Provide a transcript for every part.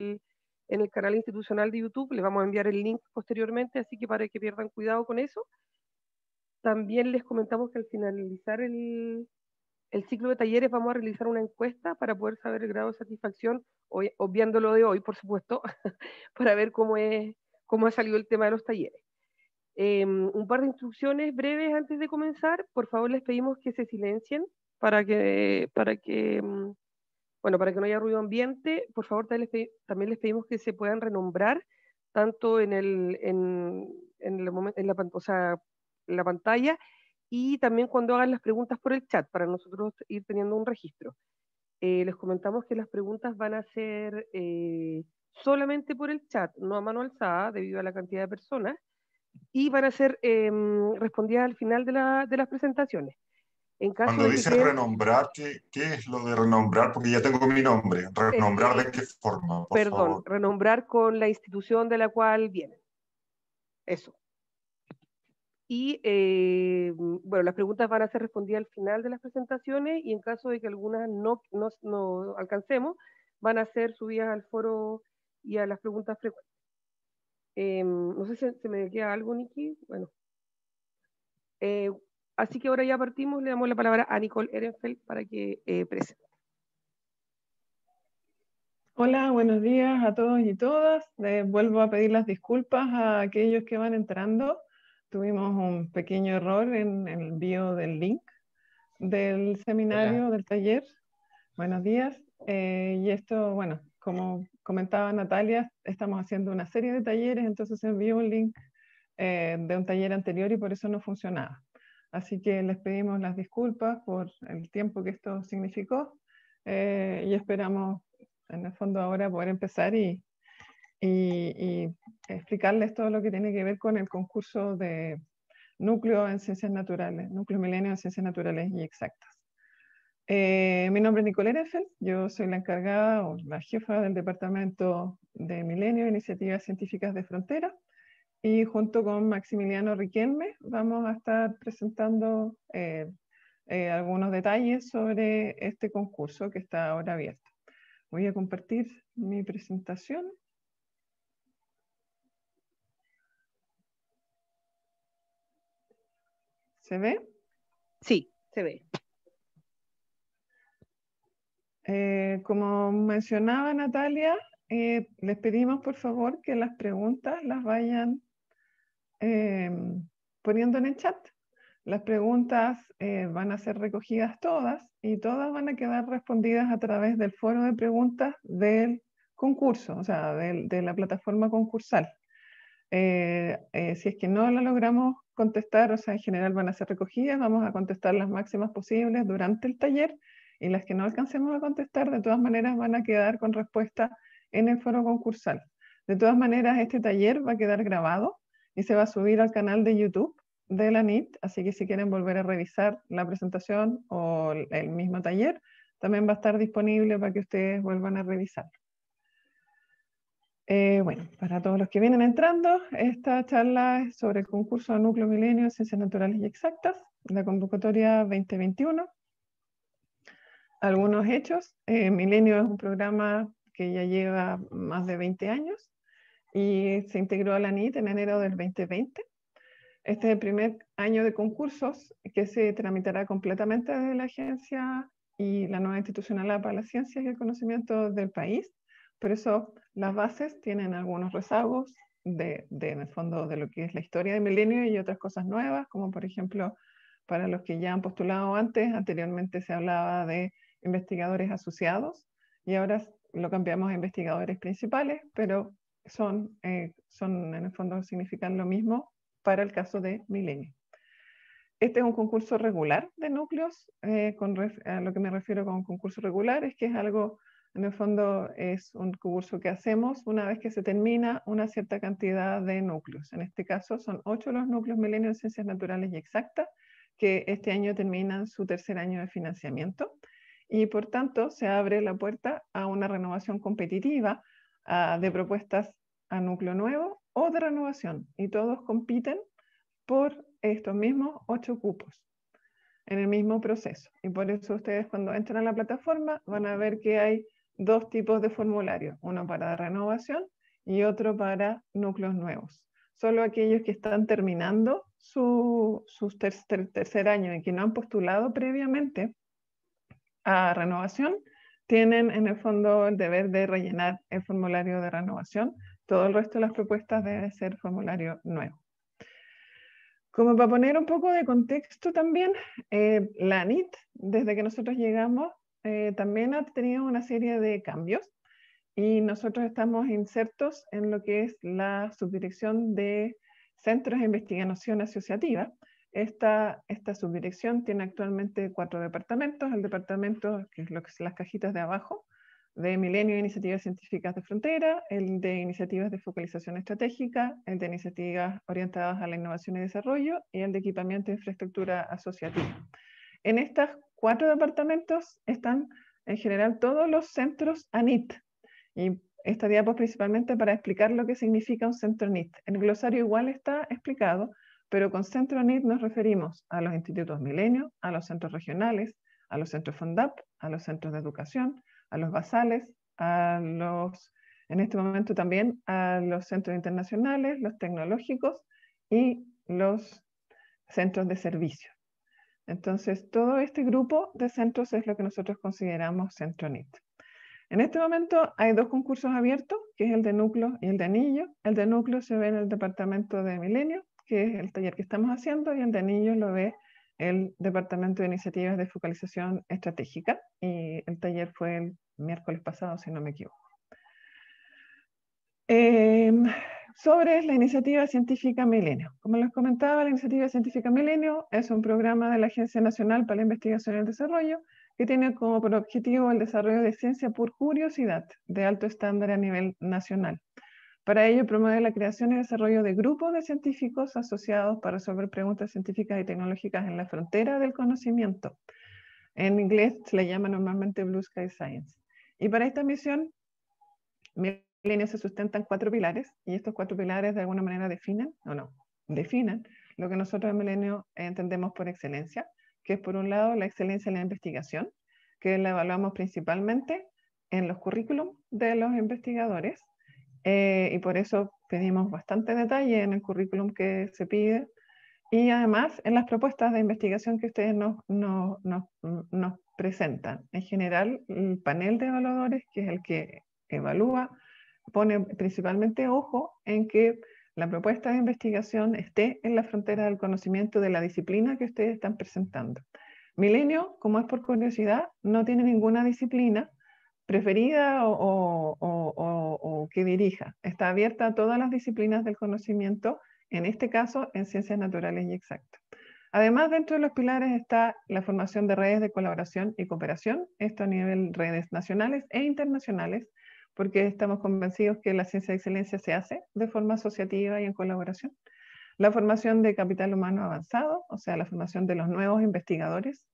en el canal institucional de YouTube. Les vamos a enviar el link posteriormente, así que para que pierdan cuidado con eso. También les comentamos que al finalizar el, el ciclo de talleres vamos a realizar una encuesta para poder saber el grado de satisfacción, hoy, obviando lo de hoy, por supuesto, para ver cómo, es, cómo ha salido el tema de los talleres. Em, un par de instrucciones breves antes de comenzar. Por favor, les pedimos que se silencien para que, para que em, bueno, para que no haya ruido ambiente, por favor, también les, pedimos que se puedan renombrar tanto en, en, la, la pantalla y también cuando hagan las preguntas por el chat para nosotros ir teniendo un registro. Eh, les comentamos que las preguntas van a ser eh, solamente por el chat, no a mano alzada, debido a la cantidad de personas, y van a ser em, respondidas al final de las presentaciones. Cuando de que... renombrar, ¿qué, es lo de renombrar? Porque ya tengo mi nombre. ¿Renombrar de qué forma? Perdón, renombrar con la institución de la cual viene. Eso. Y eh, bueno, las preguntas van a ser respondidas al final de las presentaciones y en caso de que algunas no, no, alcancemos, van a ser subidas al foro y a las preguntas frecuentes. Em, no sé si se me queda algo, Niki. Bueno. Eh, Así que ahora ya partimos, le damos la palabra a Nicole Ehrenfeld para que eh, presente. Hola, buenos días a todos y todas. Eh, vuelvo a pedir las disculpas a aquellos que van entrando. Tuvimos un pequeño error en el envío del link del seminario, del taller. Buenos días. Eh, y esto, bueno, como comentaba Natalia, estamos haciendo una serie de talleres, entonces envío envió un link de un taller anterior y por eso no funcionaba. Así que les pedimos las disculpas por el tiempo que esto significó eh, y esperamos en el fondo ahora poder empezar y, explicarles todo lo que tiene que ver con el concurso de núcleo en ciencias naturales, núcleo milenio en ciencias naturales y exactas. Eh, mi nombre es Nicole Erefel, yo soy la encargada o la jefa del departamento de Milenio Iniciativas Científicas de Frontera y junto con Maximiliano Riquelme vamos a estar presentando eh, eh, algunos detalles sobre este concurso que está ahora abierto. Voy a compartir mi presentación. ¿Se ve? Sí, se ve. Eh, como mencionaba Natalia, les pedimos por favor que las preguntas las vayan Em, poniendo en el chat. Las preguntas eh, van a ser recogidas todas y todas van a quedar respondidas a través del foro de preguntas del concurso, o sea, de, la plataforma concursal. Eh, eh, si es que no la logramos contestar, o sea, en general van a ser recogidas, vamos a contestar las máximas posibles durante el taller y las que no alcancemos a contestar, de todas maneras, van a quedar con respuesta en el foro concursal. De todas maneras, este taller va a quedar grabado y se va a subir al canal de YouTube de la NIT, así que si quieren volver a revisar la presentación o el mismo taller, también va a estar disponible para que ustedes vuelvan a revisar. Eh, bueno, para todos los que vienen entrando, esta charla es sobre el concurso Núcleo Milenio de Ciencias Naturales y Exactas, la convocatoria 2021. Algunos hechos. Eh, Milenio es un programa que ya lleva más de 20 años y se integró a la NIT en enero del 2020. Este es el primer año de concursos que se tramitará completamente desde la agencia y la nueva institucional para las ciencias y el conocimiento del país. Por eso las bases tienen algunos rezagos de, de, en el fondo de lo que es la historia de Milenio y otras cosas nuevas, como por ejemplo para los que ya han postulado antes, anteriormente se hablaba de investigadores asociados y ahora lo cambiamos a investigadores principales, pero eh, son, en el fondo significan lo mismo para el caso de Milenio. Este es un concurso regular de núcleos, eh, a lo que me refiero con concurso regular es que es algo, en el fondo es un concurso que hacemos una vez que se termina una cierta cantidad de núcleos. En este caso son ocho los núcleos Milenio de Ciencias Naturales y Exactas, que este año terminan su tercer año de financiamiento y por tanto se abre la puerta a una renovación competitiva de propuestas a núcleo nuevo o de renovación y todos compiten por estos mismos ocho cupos en el mismo proceso. Y por eso ustedes cuando entran a la plataforma van a ver que hay dos tipos de formularios, uno para renovación y otro para núcleos nuevos. Solo aquellos que están terminando su, tercer año y que no han postulado previamente a renovación tienen en el fondo el deber de rellenar el formulario de renovación. Todo el resto de las propuestas debe ser formulario nuevo. Como para poner un poco de contexto también, eh, la Nit desde que nosotros llegamos, eh, también ha tenido una serie de cambios y nosotros estamos insertos en lo que es la subdirección de Centros de Investigación Asociativa, esta, subdirección tiene actualmente cuatro departamentos. El departamento, que es lo que son las cajitas de abajo, de Milenio e Iniciativas Científicas de Frontera, el de Iniciativas de Focalización Estratégica, el de Iniciativas Orientadas a la Innovación y Desarrollo y el de Equipamiento e Infraestructura Asociativa. En estos cuatro departamentos están en general todos los centros ANIT. Y esta diapositiva principalmente para explicar lo que significa un centro ANIT. El glosario igual está explicado, pero con Centro NIT nos referimos a los institutos Milenio, a los centros regionales, a los centros FONDAP, a los centros de educación, a los basales, a los, en este momento también a los centros internacionales, los tecnológicos y los centros de servicio. Entonces, todo este grupo de centros es lo que nosotros consideramos Centro NIT. En este momento hay dos concursos abiertos, que es el de núcleo y el de anillo. El de núcleo se ve en el departamento de Milenio que es el taller que estamos haciendo, y el de anillos lo ve el Departamento de Iniciativas de Focalización Estratégica, y el taller fue el miércoles pasado, si no me equivoco. Em, sobre la iniciativa científica Milenio. Como les comentaba, la iniciativa científica Milenio es un programa de la Agencia Nacional para la Investigación y el Desarrollo que tiene como objetivo el desarrollo de ciencia por curiosidad de alto estándar a nivel nacional para ello, promueve la creación y desarrollo de grupos de científicos asociados para resolver preguntas científicas y tecnológicas en la frontera del conocimiento. En inglés se le llama normalmente Blue Sky Science. Y para esta misión, Milenio se sustentan cuatro pilares, y estos cuatro pilares de alguna manera definen o no, definen lo que nosotros en Milenio entendemos por excelencia, que es por un lado la excelencia en la investigación, que la evaluamos principalmente en los currículum de los investigadores, eh, y por eso pedimos bastante detalle en el currículum que se pide y además en las propuestas de investigación que ustedes nos presentan. En general, el panel de evaluadores, que es el que evalúa, pone principalmente ojo en que la propuesta de investigación esté en la frontera del conocimiento de la disciplina que ustedes están presentando. Milenio, como es por curiosidad, no tiene ninguna disciplina, preferida o, que dirija. Está abierta a todas las disciplinas del conocimiento, en este caso en ciencias naturales y exactas. Además, dentro de los pilares está la formación de redes de colaboración y cooperación, esto a nivel redes nacionales e internacionales, porque estamos convencidos que la ciencia de excelencia se hace de forma asociativa y en colaboración. La formación de capital humano avanzado, o sea, la formación de los nuevos investigadores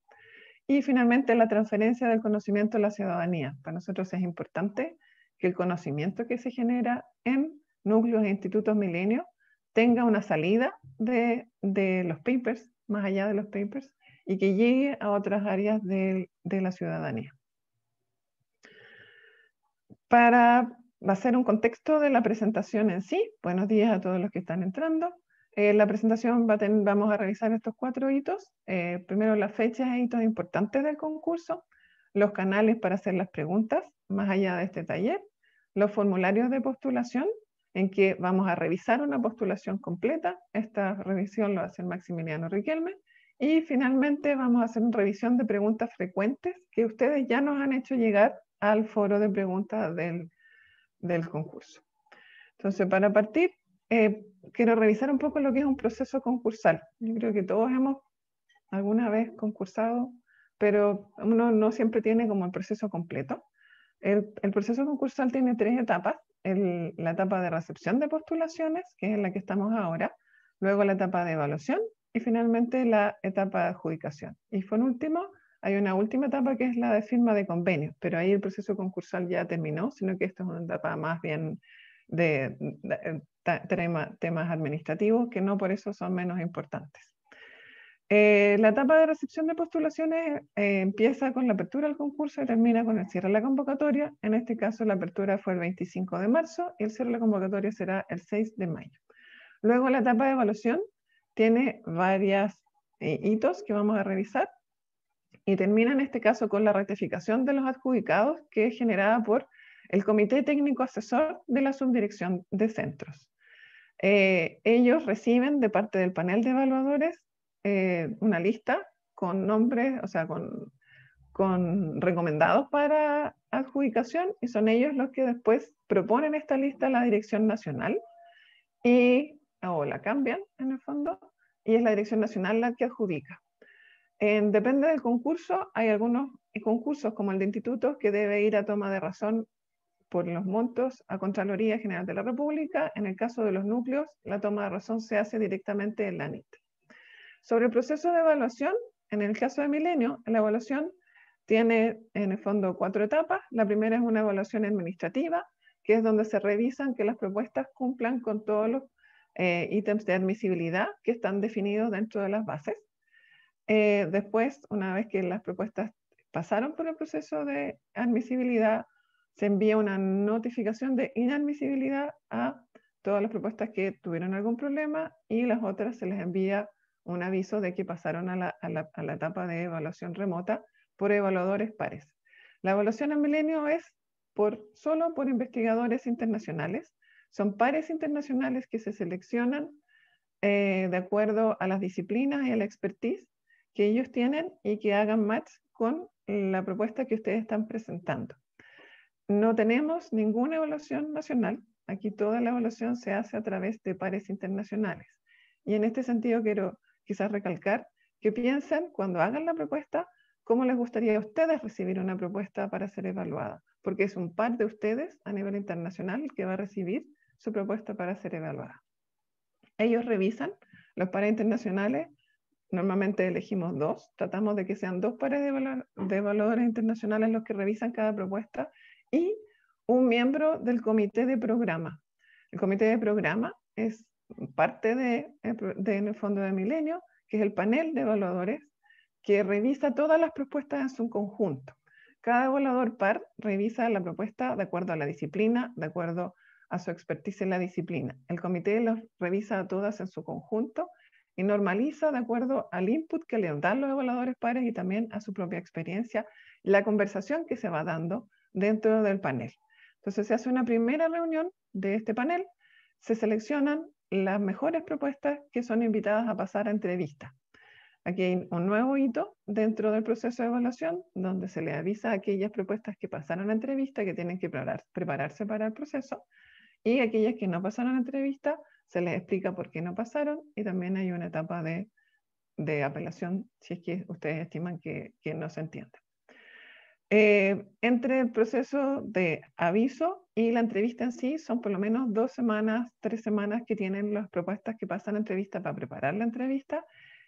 y finalmente la transferencia del conocimiento a la ciudadanía. Para nosotros es importante que el conocimiento que se genera en núcleos e institutos milenios tenga una salida de, los papers, más allá de los papers, y que llegue a otras áreas de, de la ciudadanía. Para hacer un contexto de la presentación en sí, buenos días a todos los que están entrando eh, la presentación vamos a realizar estos cuatro hitos. Eh, primero las fechas e hitos importantes del concurso, los canales para hacer las preguntas, más allá de este taller, los formularios de postulación, en que vamos a revisar una postulación completa. Esta revisión lo hace Maximiliano Riquelme. Y finalmente vamos a hacer una revisión de preguntas frecuentes que ustedes ya nos han hecho llegar al foro de preguntas del, del concurso. Entonces, para partir, eh, quiero revisar un poco lo que es un proceso concursal. Yo creo que todos hemos alguna vez concursado, pero uno no siempre tiene como el proceso completo. El, proceso concursal tiene tres etapas. la etapa de recepción de postulaciones, que es en la que estamos ahora, luego la etapa de evaluación y finalmente la etapa de adjudicación. Y por último, hay una última etapa que es la de firma de convenios, pero ahí el proceso concursal ya terminó, sino que esto es una etapa más bien de, temas administrativos que no por eso son menos importantes. Eh, la etapa de recepción de postulaciones eh, empieza con la apertura del concurso y termina con el cierre de la convocatoria. En este caso, la apertura fue el 25 de marzo y el cierre de la convocatoria será el 6 de mayo. Luego, la etapa de evaluación tiene varias eh, hitos que vamos a revisar y termina en este caso con la rectificación de los adjudicados que es generada por el Comité Técnico Asesor de la Subdirección de Centros. Eh, ellos reciben de parte del panel de evaluadores eh, una lista con nombres, o sea, con, con recomendados para adjudicación y son ellos los que después proponen esta lista a la Dirección Nacional y, o la cambian en el fondo, y es la Dirección Nacional la que adjudica. depende del concurso, hay algunos concursos como el de institutos que debe ir a toma de razón por los montos a Contraloría General de la República. En el caso de los núcleos, la toma de razón se hace directamente en la NIT. Sobre el proceso de evaluación, en el caso de Milenio, la evaluación tiene en el fondo cuatro etapas. La primera es una evaluación administrativa, que es donde se revisan que las propuestas cumplan con todos los eh, ítems de admisibilidad que están definidos dentro de las bases. Eh, después, una vez que las propuestas pasaron por el proceso de admisibilidad, se envía una notificación de inadmisibilidad a todas las propuestas que tuvieron algún problema y las otras se les envía un aviso de que pasaron a la, etapa de evaluación remota por evaluadores pares. La evaluación en Milenio es solo por investigadores internacionales. Son pares internacionales que se seleccionan eh, de acuerdo a las disciplinas y a la expertise que ellos tienen y que hagan match con la propuesta que ustedes están presentando. No tenemos ninguna evaluación nacional. Aquí toda la evaluación se hace a través de pares internacionales. Y en este sentido quiero quizás recalcar que piensen cuando hagan la propuesta cómo les gustaría a ustedes recibir una propuesta para ser evaluada, porque es un par de ustedes a nivel internacional el que va a recibir su propuesta para ser evaluada. Ellos revisan los pares internacionales, normalmente elegimos dos, tratamos de que sean dos pares de, evaluadores internacionales los que revisan cada propuesta y un miembro del comité de programa. El comité de programa es parte del de, eh, Fondo de Milenio, que es el panel de evaluadores que revisa todas las propuestas en su conjunto. Cada evaluador par revisa la propuesta de acuerdo a la disciplina, de acuerdo a su expertise en la disciplina. El comité los revisa a todas en su conjunto y normaliza de acuerdo al input que le dan los evaluadores pares y también a su propia experiencia, la conversación que se va dando dentro del panel. Entonces se hace una primera reunión de este panel, se seleccionan las mejores propuestas que son invitadas a pasar a entrevista. Aquí hay un nuevo hito dentro del proceso de evaluación, donde se le avisa a aquellas propuestas que pasaron a entrevista, que tienen que prepararse para el proceso, y aquellas que no pasaron a entrevista, se les explica por qué no pasaron, y también hay una etapa de, de apelación, si es que ustedes estiman que, que no se entiende. Eh, entre el proceso de aviso y la entrevista en sí son por lo menos dos semanas, tres semanas que tienen las propuestas que pasan la entrevista para preparar la entrevista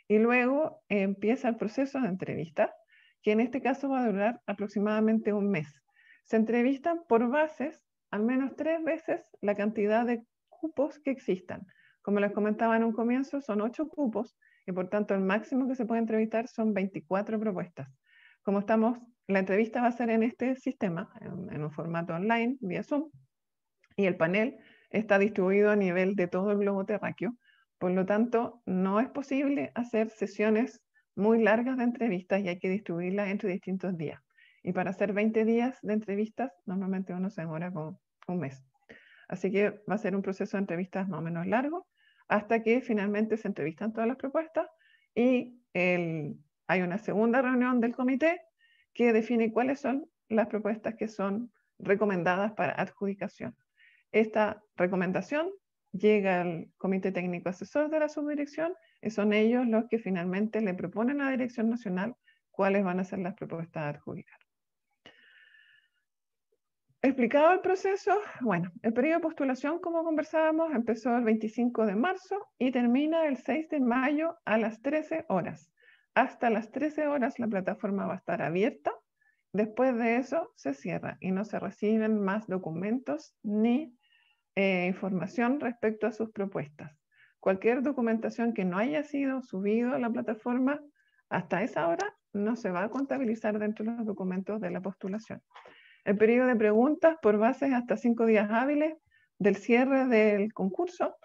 y luego empieza el proceso de entrevista, que en este caso va a durar aproximadamente un mes. Se entrevistan por bases al menos tres veces la cantidad de cupos que existan. Como les comentaba en un comienzo, son ocho cupos y por tanto el máximo que se puede entrevistar son 24 propuestas. Como estamos la entrevista va a ser en este sistema, en, un formato online, vía Zoom, y el panel está distribuido a nivel de todo el globo terráqueo. Por lo tanto, no es posible hacer sesiones muy largas de entrevistas y hay que distribuirlas entre distintos días. Y para hacer 20 días de entrevistas, normalmente uno se demora con un mes. Así que va a ser un proceso de entrevistas más o menos largo, hasta que finalmente se entrevistan todas las propuestas y hay una segunda reunión del comité que define cuáles son las propuestas que son recomendadas para adjudicación. Esta recomendación llega al Comité Técnico Asesor de la Subdirección y son ellos los que finalmente le proponen a la Dirección Nacional cuáles van a ser las propuestas a adjudicar. Explicado el proceso, bueno, el periodo de postulación, como conversábamos, empezó el 25 de marzo y termina el 6 de mayo a las 13 horas. Hasta las 13 horas la plataforma va a estar abierta. Después de eso se cierra y no se reciben más documentos ni eh, información respecto a sus propuestas. Cualquier documentación que no haya sido subido a la plataforma hasta esa hora no se va a contabilizar dentro de los documentos de la postulación. El periodo de preguntas por bases hasta cinco días hábiles del cierre del concurso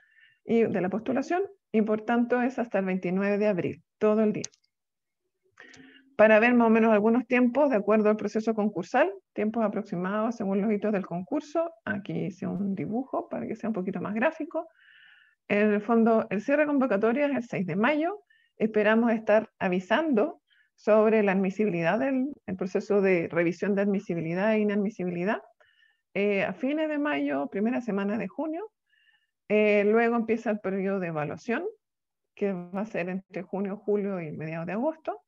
y de la postulación y por tanto es hasta el 29 de abril, todo el día para ver más o menos algunos tiempos de acuerdo al proceso concursal, tiempos aproximados según los hitos del concurso. Aquí hice un dibujo para que sea un poquito más gráfico. En el fondo, el cierre de convocatoria es el 6 de mayo. Esperamos estar avisando sobre la admisibilidad del el proceso de revisión de admisibilidad e inadmisibilidad eh, a fines de mayo, primera semana de junio. Eh, luego empieza el periodo de evaluación, que va a ser entre junio, julio y mediados de agosto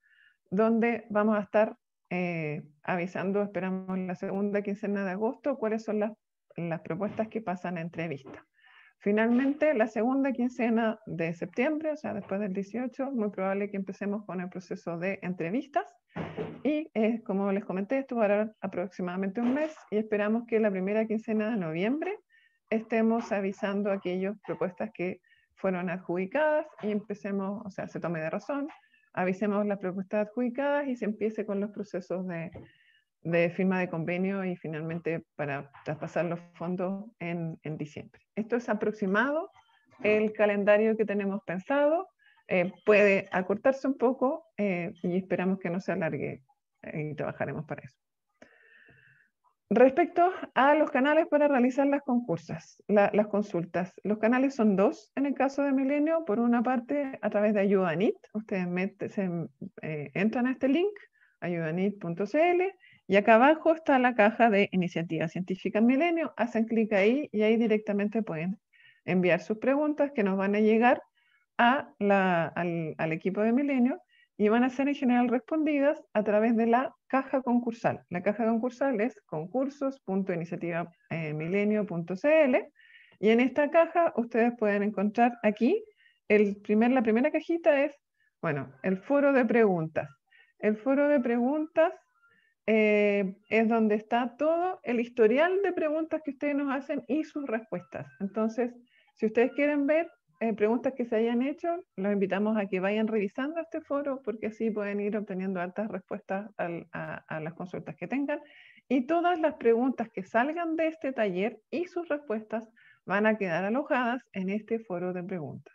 donde vamos a estar eh, avisando, esperamos la segunda quincena de agosto, cuáles son las, propuestas que pasan a entrevista. Finalmente, la segunda quincena de septiembre, o sea, después del 18, muy probable que empecemos con el proceso de entrevistas. Y eh, como les comenté, esto va durar aproximadamente un mes y esperamos que la primera quincena de noviembre estemos avisando aquellas propuestas que fueron adjudicadas y empecemos, o sea, se tome de razón, avisemos las propuestas adjudicadas y se empiece con los procesos de, firma de convenio y finalmente para traspasar los fondos en, diciembre. Esto es aproximado el calendario que tenemos pensado. Eh, puede acortarse un poco eh, y esperamos que no se alargue eh, y trabajaremos para eso. Respecto a los canales para realizar las concursas, las consultas, los canales son dos en el caso de Milenio. Por una parte, a través de Ayudanit, ustedes eh, entran a este link, ayudanit.cl, y acá abajo está la caja de iniciativas científicas Milenio. Hacen clic ahí y ahí directamente pueden enviar sus preguntas que nos van a llegar al equipo de Milenio y van a ser en general respondidas a través de la caja concursal. La caja concursal es concursos.iniciativamilenio.cl eh, y en esta caja ustedes pueden encontrar aquí, el primer, la primera cajita es, bueno, el foro de preguntas. El foro de preguntas eh, es donde está todo el historial de preguntas que ustedes nos hacen y sus respuestas. Entonces, si ustedes quieren ver eh, preguntas que se hayan hecho, los invitamos a que vayan revisando este foro porque así pueden ir obteniendo altas respuestas a, a las consultas que tengan. Y todas las preguntas que salgan de este taller y sus respuestas van a quedar alojadas en este foro de preguntas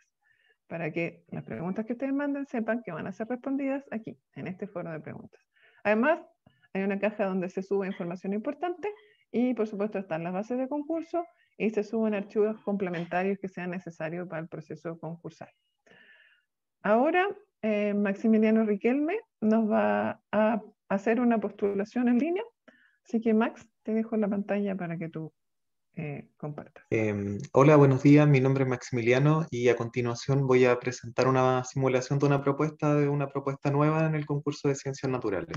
para que las preguntas que ustedes manden sepan que van a ser respondidas aquí, en este foro de preguntas. Además, hay una caja donde se sube información importante y por supuesto están las bases de concurso y se suben archivos complementarios que sean necesarios para el proceso concursal. Ahora, eh, Maximiliano Riquelme nos va a hacer una postulación en línea, así que Max, te dejo la pantalla para que tú eh, compartas. Em, hola, buenos días, mi nombre es Maximiliano y a continuación voy a presentar una simulación de una propuesta, de una propuesta nueva en el concurso de ciencias naturales.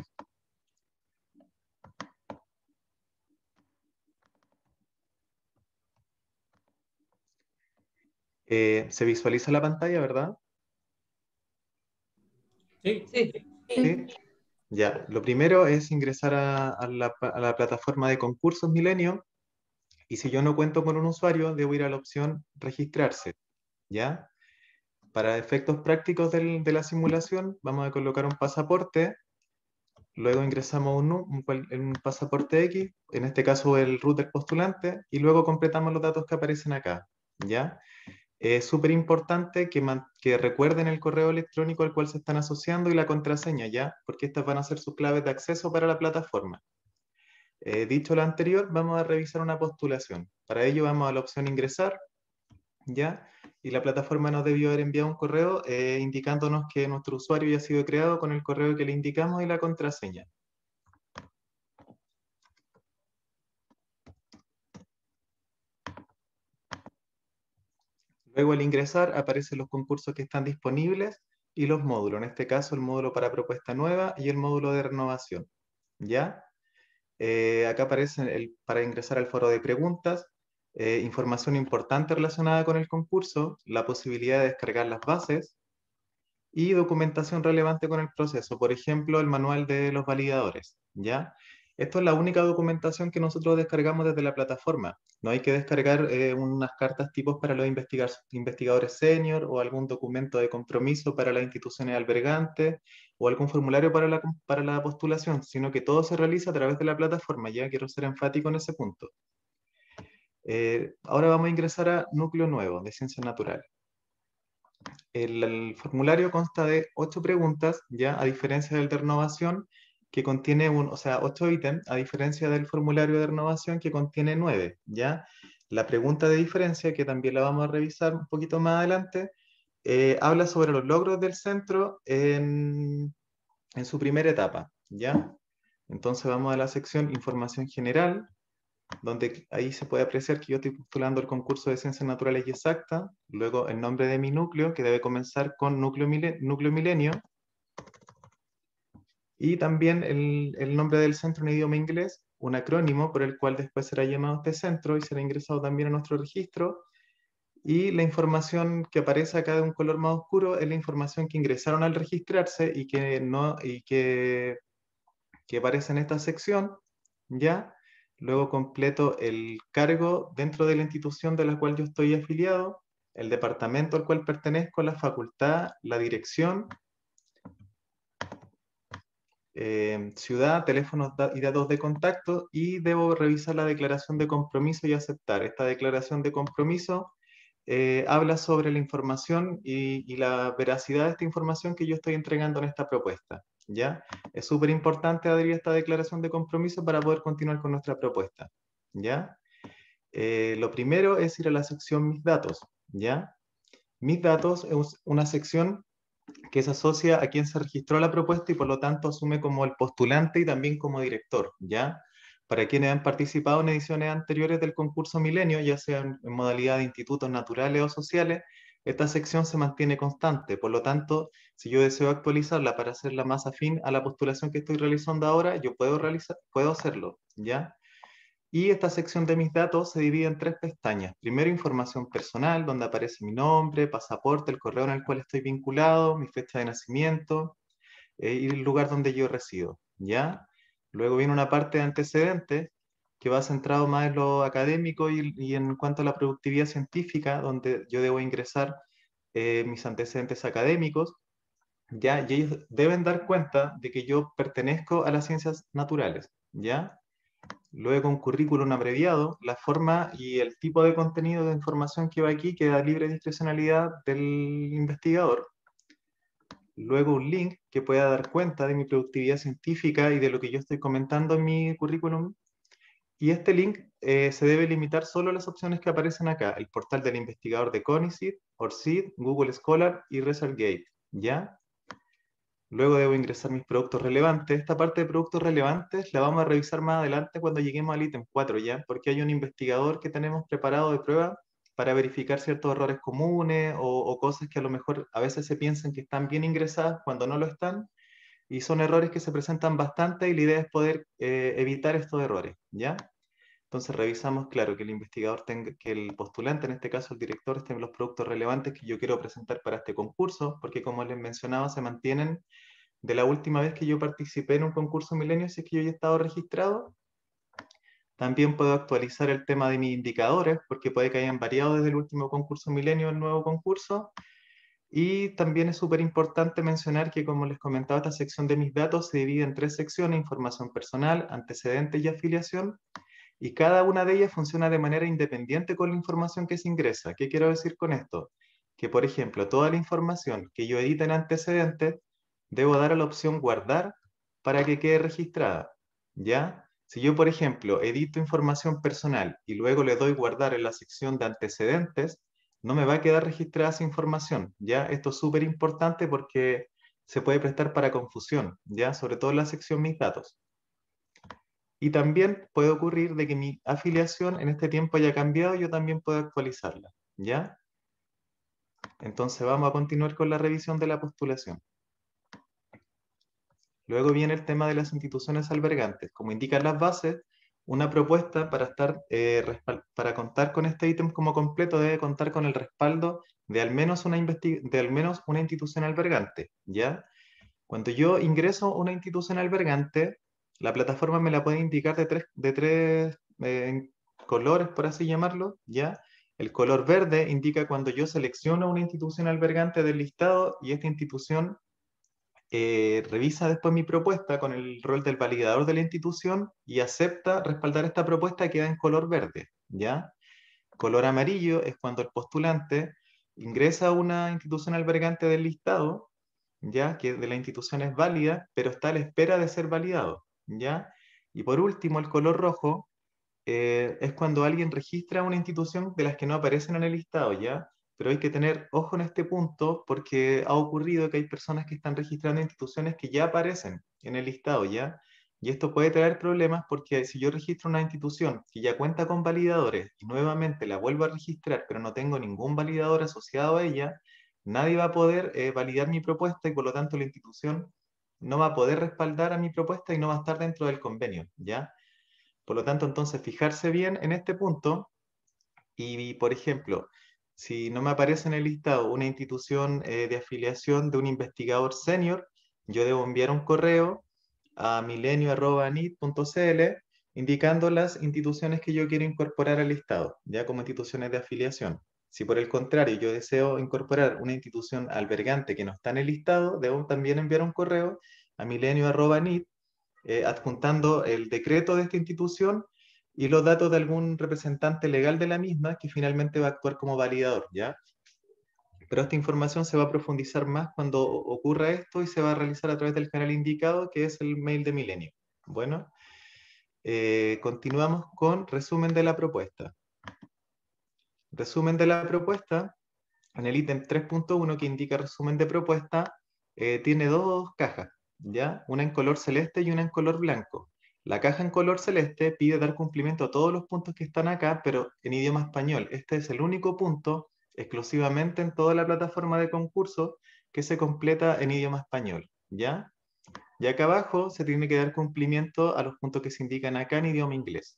Eh, ¿Se visualiza la pantalla, verdad? Sí. sí. Ya, lo primero es ingresar a, la, plataforma de concursos Milenio y si yo no cuento con un usuario, debo ir a la opción registrarse. ¿Ya? Para efectos prácticos de la simulación, vamos a colocar un pasaporte, luego ingresamos un, un pasaporte X, en este caso el router del postulante, y luego completamos los datos que aparecen acá. ¿Ya? es súper importante que, recuerden el correo electrónico al cual se están asociando y la contraseña, ¿ya? Porque estas van a ser sus claves de acceso para la plataforma. Eh, dicho lo anterior, vamos a revisar una postulación. Para ello vamos a la opción ingresar, ¿ya? Y la plataforma nos debió haber enviado un correo eh, indicándonos que nuestro usuario ya ha sido creado con el correo que le indicamos y la contraseña. Luego al ingresar aparecen los concursos que están disponibles y los módulos, en este caso el módulo para propuesta nueva y el módulo de renovación. ¿Ya? Eh, acá aparecen el, para ingresar al foro de preguntas, eh, información importante relacionada con el concurso, la posibilidad de descargar las bases y documentación relevante con el proceso, por ejemplo, el manual de los validadores. ¿ya? Esto es la única documentación que nosotros descargamos desde la plataforma. No hay que descargar eh, unas cartas tipos para los investigadores senior o algún documento de compromiso para las instituciones albergantes o algún formulario para la, postulación, sino que todo se realiza a través de la plataforma. Ya quiero ser enfático en ese punto. Eh, ahora vamos a ingresar a núcleo nuevo de ciencias naturales. El, el, formulario consta de ocho preguntas, ya a diferencia del de renovación, que contiene un, o sea, 8 ítems, a diferencia del formulario de renovación que contiene 9, ¿ya? La pregunta de diferencia, que también la vamos a revisar un poquito más adelante, eh, habla sobre los logros del centro en, en su primera etapa, ¿ya? Entonces vamos a la sección Información General, donde ahí se puede apreciar que yo estoy postulando el concurso de Ciencias Naturales y Exactas, luego el nombre de mi núcleo, que debe comenzar con Núcleo, núcleo Milenio, y también el, nombre del centro en idioma inglés, un acrónimo por el cual después será llamado este centro y será ingresado también a nuestro registro. Y la información que aparece acá de un color más oscuro es la información que ingresaron al registrarse y que, no, y que, que aparece en esta sección, ¿ya? Luego completo el cargo dentro de la institución de la cual yo estoy afiliado, el departamento al cual pertenezco, la facultad, la dirección eh, ciudad, teléfonos y datos de contacto y debo revisar la declaración de compromiso y aceptar. Esta declaración de compromiso eh, habla sobre la información y, la veracidad de esta información que yo estoy entregando en esta propuesta. ¿ya? Es súper importante abrir esta declaración de compromiso para poder continuar con nuestra propuesta. ¿ya? Eh, lo primero es ir a la sección Mis datos. ¿ya? Mis datos es una sección que se asocia a quien se registró la propuesta y por lo tanto asume como el postulante y también como director, ¿ya? Para quienes han participado en ediciones anteriores del concurso Milenio, ya sea en modalidad de institutos naturales o sociales, esta sección se mantiene constante, por lo tanto, si yo deseo actualizarla para hacerla más afín a la postulación que estoy realizando ahora, yo puedo, puedo hacerlo, ¿ya? Y esta sección de mis datos se divide en tres pestañas. Primero, información personal, donde aparece mi nombre, pasaporte, el correo en el cual estoy vinculado, mi fecha de nacimiento eh, y el lugar donde yo resido. ¿ya? Luego viene una parte de antecedentes que va centrado más en lo académico y, en cuanto a la productividad científica, donde yo debo ingresar eh, mis antecedentes académicos, ¿ya? Y ellos deben dar cuenta de que yo pertenezco a las ciencias naturales, ¿ya? Luego, un currículum abreviado, la forma y el tipo de contenido de información que va aquí queda libre de discrecionalidad del investigador. Luego, un link que pueda dar cuenta de mi productividad científica y de lo que yo estoy comentando en mi currículum. Y este link eh, se debe limitar solo a las opciones que aparecen acá, el portal del investigador de CONICET, ORCID, Google Scholar y ResultGate, ¿ya? Luego debo ingresar mis productos relevantes. Esta parte de productos relevantes la vamos a revisar más adelante cuando lleguemos al ítem 4 ya, porque hay un investigador que tenemos preparado de prueba para verificar ciertos errores comunes o, cosas que a lo mejor a veces se piensan que están bien ingresadas cuando no lo están, y son errores que se presentan bastante y la idea es poder eh, evitar estos errores, ¿ya? Entonces revisamos, claro, que el investigador tenga, que el postulante, en este caso el director, estén los productos relevantes que yo quiero presentar para este concurso, porque como les mencionaba, se mantienen de la última vez que yo participé en un concurso milenio, si es que yo ya he estado registrado. También puedo actualizar el tema de mis indicadores, porque puede que hayan variado desde el último concurso milenio al nuevo concurso. Y también es súper importante mencionar que, como les comentaba, esta sección de mis datos se divide en tres secciones, información personal, antecedentes y afiliación y cada una de ellas funciona de manera independiente con la información que se ingresa. ¿Qué quiero decir con esto? Que, por ejemplo, toda la información que yo edite en antecedentes, debo dar a la opción guardar para que quede registrada. ¿Ya? Si yo, por ejemplo, edito información personal y luego le doy guardar en la sección de antecedentes, no me va a quedar registrada esa información. ¿Ya? Esto es súper importante porque se puede prestar para confusión, ¿ya? Sobre todo en la sección mis datos. Y también puede ocurrir de que mi afiliación en este tiempo haya cambiado, yo también puedo actualizarla, ¿ya? Entonces vamos a continuar con la revisión de la postulación. Luego viene el tema de las instituciones albergantes. Como indican las bases, una propuesta para, estar, eh, para contar con este ítem como completo debe contar con el respaldo de al menos una, de al menos una institución albergante. ¿ya? Cuando yo ingreso a una institución albergante, la plataforma me la puede indicar de tres, de tres eh, colores, por así llamarlo, ¿ya? El color verde indica cuando yo selecciono una institución albergante del listado y esta institución eh, revisa después mi propuesta con el rol del validador de la institución y acepta respaldar esta propuesta, que queda en color verde, ¿ya? Color amarillo es cuando el postulante ingresa a una institución albergante del listado, ya que de la institución es válida, pero está a la espera de ser validado. ¿ya? Y por último, el color rojo eh, es cuando alguien registra una institución de las que no aparecen en el listado, ¿ya? Pero hay que tener ojo en este punto porque ha ocurrido que hay personas que están registrando instituciones que ya aparecen en el listado, ¿ya? Y esto puede traer problemas porque si yo registro una institución que ya cuenta con validadores y nuevamente la vuelvo a registrar, pero no tengo ningún validador asociado a ella, nadie va a poder eh, validar mi propuesta y por lo tanto la institución no va a poder respaldar a mi propuesta y no va a estar dentro del convenio, ¿ya? Por lo tanto, entonces, fijarse bien en este punto y, por ejemplo, si no me aparece en el listado una institución eh, de afiliación de un investigador senior, yo debo enviar un correo a milenio.nit.cl indicando las instituciones que yo quiero incorporar al listado, ya como instituciones de afiliación. Si por el contrario yo deseo incorporar una institución albergante que no está en el listado, debo también enviar un correo a milenio.nit eh, adjuntando el decreto de esta institución y los datos de algún representante legal de la misma que finalmente va a actuar como validador, ¿ya? Pero esta información se va a profundizar más cuando ocurra esto y se va a realizar a través del canal indicado que es el mail de Milenio. Bueno, eh, continuamos con resumen de la propuesta. Resumen de la propuesta. En el ítem 3.1 que indica resumen de propuesta, eh, tiene dos cajas, ¿ya? Una en color celeste y una en color blanco. La caja en color celeste pide dar cumplimiento a todos los puntos que están acá, pero en idioma español. Este es el único punto, exclusivamente en toda la plataforma de concurso, que se completa en idioma español, ¿ya? Y acá abajo se tiene que dar cumplimiento a los puntos que se indican acá en idioma inglés.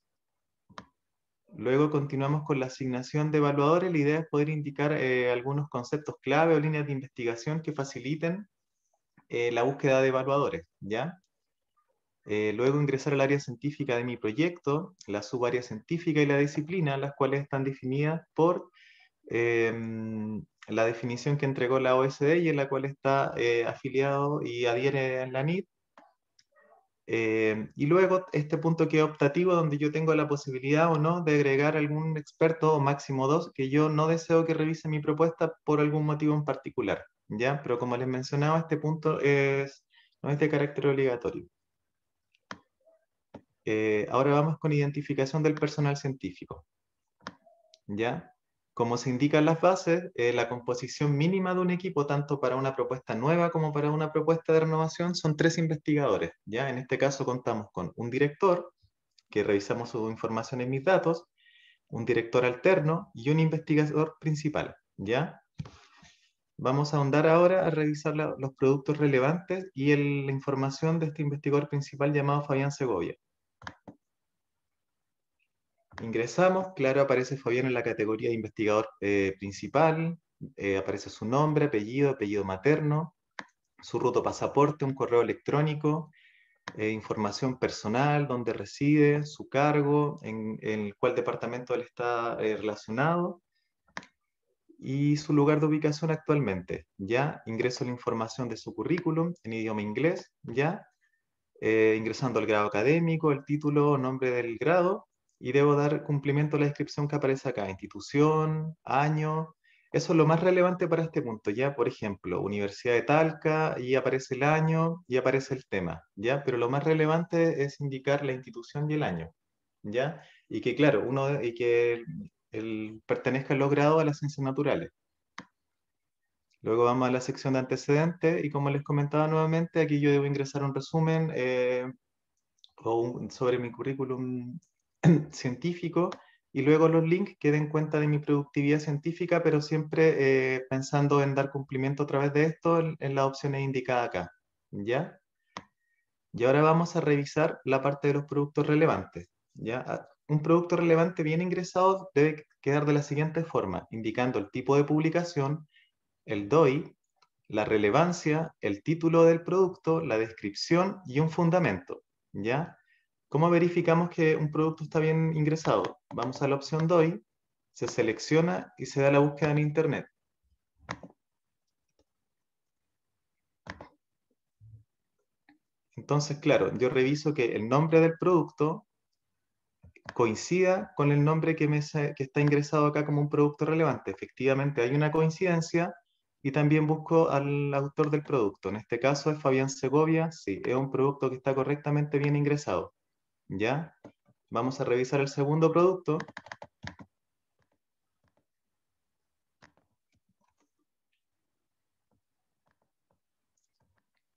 Luego continuamos con la asignación de evaluadores. La idea es poder indicar eh, algunos conceptos clave o líneas de investigación que faciliten eh, la búsqueda de evaluadores. ¿ya? Eh, luego ingresar al área científica de mi proyecto, la subárea científica y la disciplina, las cuales están definidas por em, la definición que entregó la OSD y en la cual está afiliado y adhiere en la NIT eh, y luego este punto que es optativo, donde yo tengo la posibilidad o no de agregar algún experto o máximo dos que yo no deseo que revise mi propuesta por algún motivo en particular. ¿ya? Pero como les mencionaba, este punto es, no es de carácter obligatorio. Eh, ahora vamos con identificación del personal científico. ¿Ya? Como se indican las bases, eh, la composición mínima de un equipo, tanto para una propuesta nueva como para una propuesta de renovación, son tres investigadores. ¿ya? En este caso contamos con un director, que revisamos su información en mis datos, un director alterno y un investigador principal. ¿ya? Vamos a ahondar ahora a revisar los productos relevantes y la información de este investigador principal llamado Fabián Segovia. Ingresamos, claro, aparece Fabián en la categoría de investigador eh, principal, eh, aparece su nombre, apellido, apellido materno, su ruto pasaporte, un correo electrónico, eh, información personal, dónde reside, su cargo, en, el cual departamento él está relacionado y su lugar de ubicación actualmente. Ya ingreso la información de su currículum en idioma inglés, ya ingresando el grado académico, el título, nombre del grado y debo dar cumplimiento a la descripción que aparece acá, institución, año. Eso es lo más relevante para este punto, ¿ya? Por ejemplo, Universidad de Talca, y aparece el año, y aparece el tema, ¿ya? Pero lo más relevante es indicar la institución y el año, ¿ya? Y que, claro, uno, y que el, pertenezca al logrado a las ciencias naturales. Luego vamos a la sección de antecedentes, y como les comentaba nuevamente, aquí yo debo ingresar un resumen eh, sobre mi currículum científico y luego los links que den cuenta de mi productividad científica, pero siempre eh, pensando en dar cumplimiento a través de esto en, en las opciones indicadas acá. ¿Ya? Y ahora vamos a revisar la parte de los productos relevantes. ¿ya? Ah, un producto relevante bien ingresado debe quedar de la siguiente forma, indicando el tipo de publicación, el DOI, la relevancia, el título del producto, la descripción y un fundamento. ¿ya? ¿Cómo verificamos que un producto está bien ingresado? Vamos a la opción DOI, se selecciona y se da la búsqueda en Internet. Entonces, claro, yo reviso que el nombre del producto coincida con el nombre que, está ingresado acá como un producto relevante. Efectivamente, hay una coincidencia y también busco al autor del producto. En este caso es Fabián Segovia, sí, es un producto que está correctamente bien ingresado. ¿Ya? Vamos a revisar el segundo producto.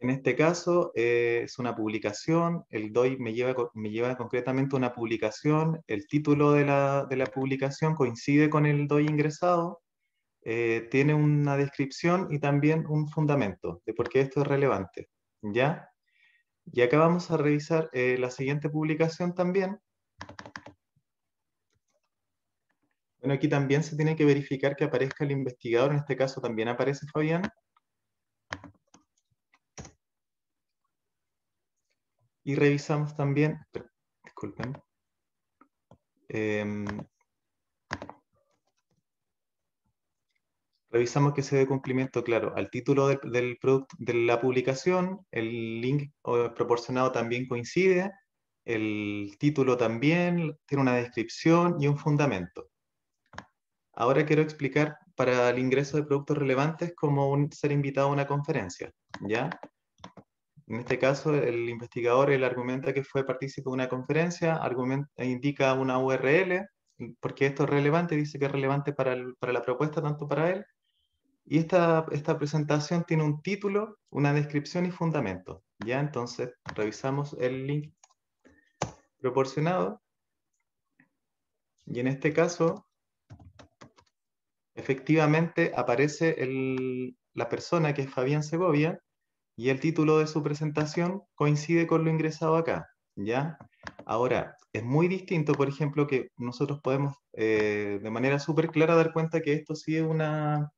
En este caso eh, es una publicación, el DOI me lleva, me lleva concretamente una publicación, el título de la, publicación coincide con el DOI ingresado, eh, tiene una descripción y también un fundamento de por qué esto es relevante. ¿Ya? Y acá vamos a revisar eh, la siguiente publicación también. Bueno, aquí también se tiene que verificar que aparezca el investigador, en este caso también aparece Fabián. Y revisamos también, disculpen, em, revisamos que se dé cumplimiento, claro, al título del, producto, de la publicación, el link proporcionado también coincide, el título también tiene una descripción y un fundamento. Ahora quiero explicar para el ingreso de productos relevantes como ser invitado a una conferencia, ¿ya? En este caso, el investigador, el argumenta que fue partícipe de una conferencia, argumenta, e indica una URL, porque esto es relevante, dice que es relevante para, para la propuesta, tanto para él y esta, presentación tiene un título, una descripción y fundamento. Ya entonces revisamos el link proporcionado. Y en este caso, efectivamente aparece la persona que es Fabián Segovia y el título de su presentación coincide con lo ingresado acá. ¿ya? Ahora, es muy distinto, por ejemplo, que nosotros podemos eh, de manera súper clara dar cuenta que esto sí es una,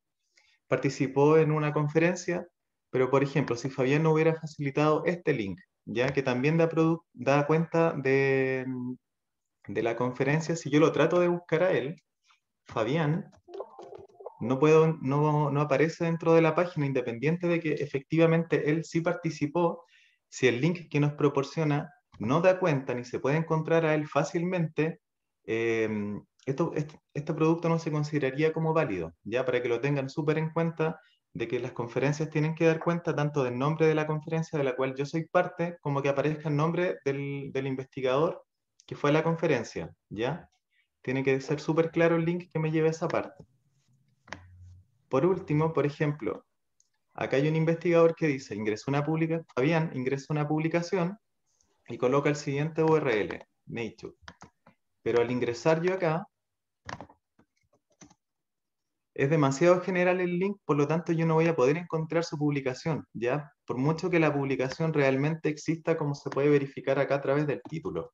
participó en una conferencia, pero por ejemplo, si Fabián no hubiera facilitado este link, ya que también da, cuenta de, la conferencia, si yo lo trato de buscar a él, Fabián, no, puedo, no, aparece dentro de la página, independiente de que efectivamente él sí participó, si el link que nos proporciona no da cuenta ni se puede encontrar a él fácilmente, eh, este, producto no se consideraría como válido, ya para que lo tengan súper en cuenta de que las conferencias tienen que dar cuenta tanto del nombre de la conferencia de la cual yo soy parte, como que aparezca el nombre del, del investigador que fue a la conferencia, ¿ya? Tiene que ser súper claro el link que me lleve a esa parte. Por último, por ejemplo, acá hay un investigador que dice, ingresó una publicación, Fabián ingresó una publicación y coloca el siguiente URL, Nature. Pero al ingresar yo acá, es demasiado general el link, por lo tanto yo no voy a poder encontrar su publicación, ¿ya? Por mucho que la publicación realmente exista como se puede verificar acá a través del título.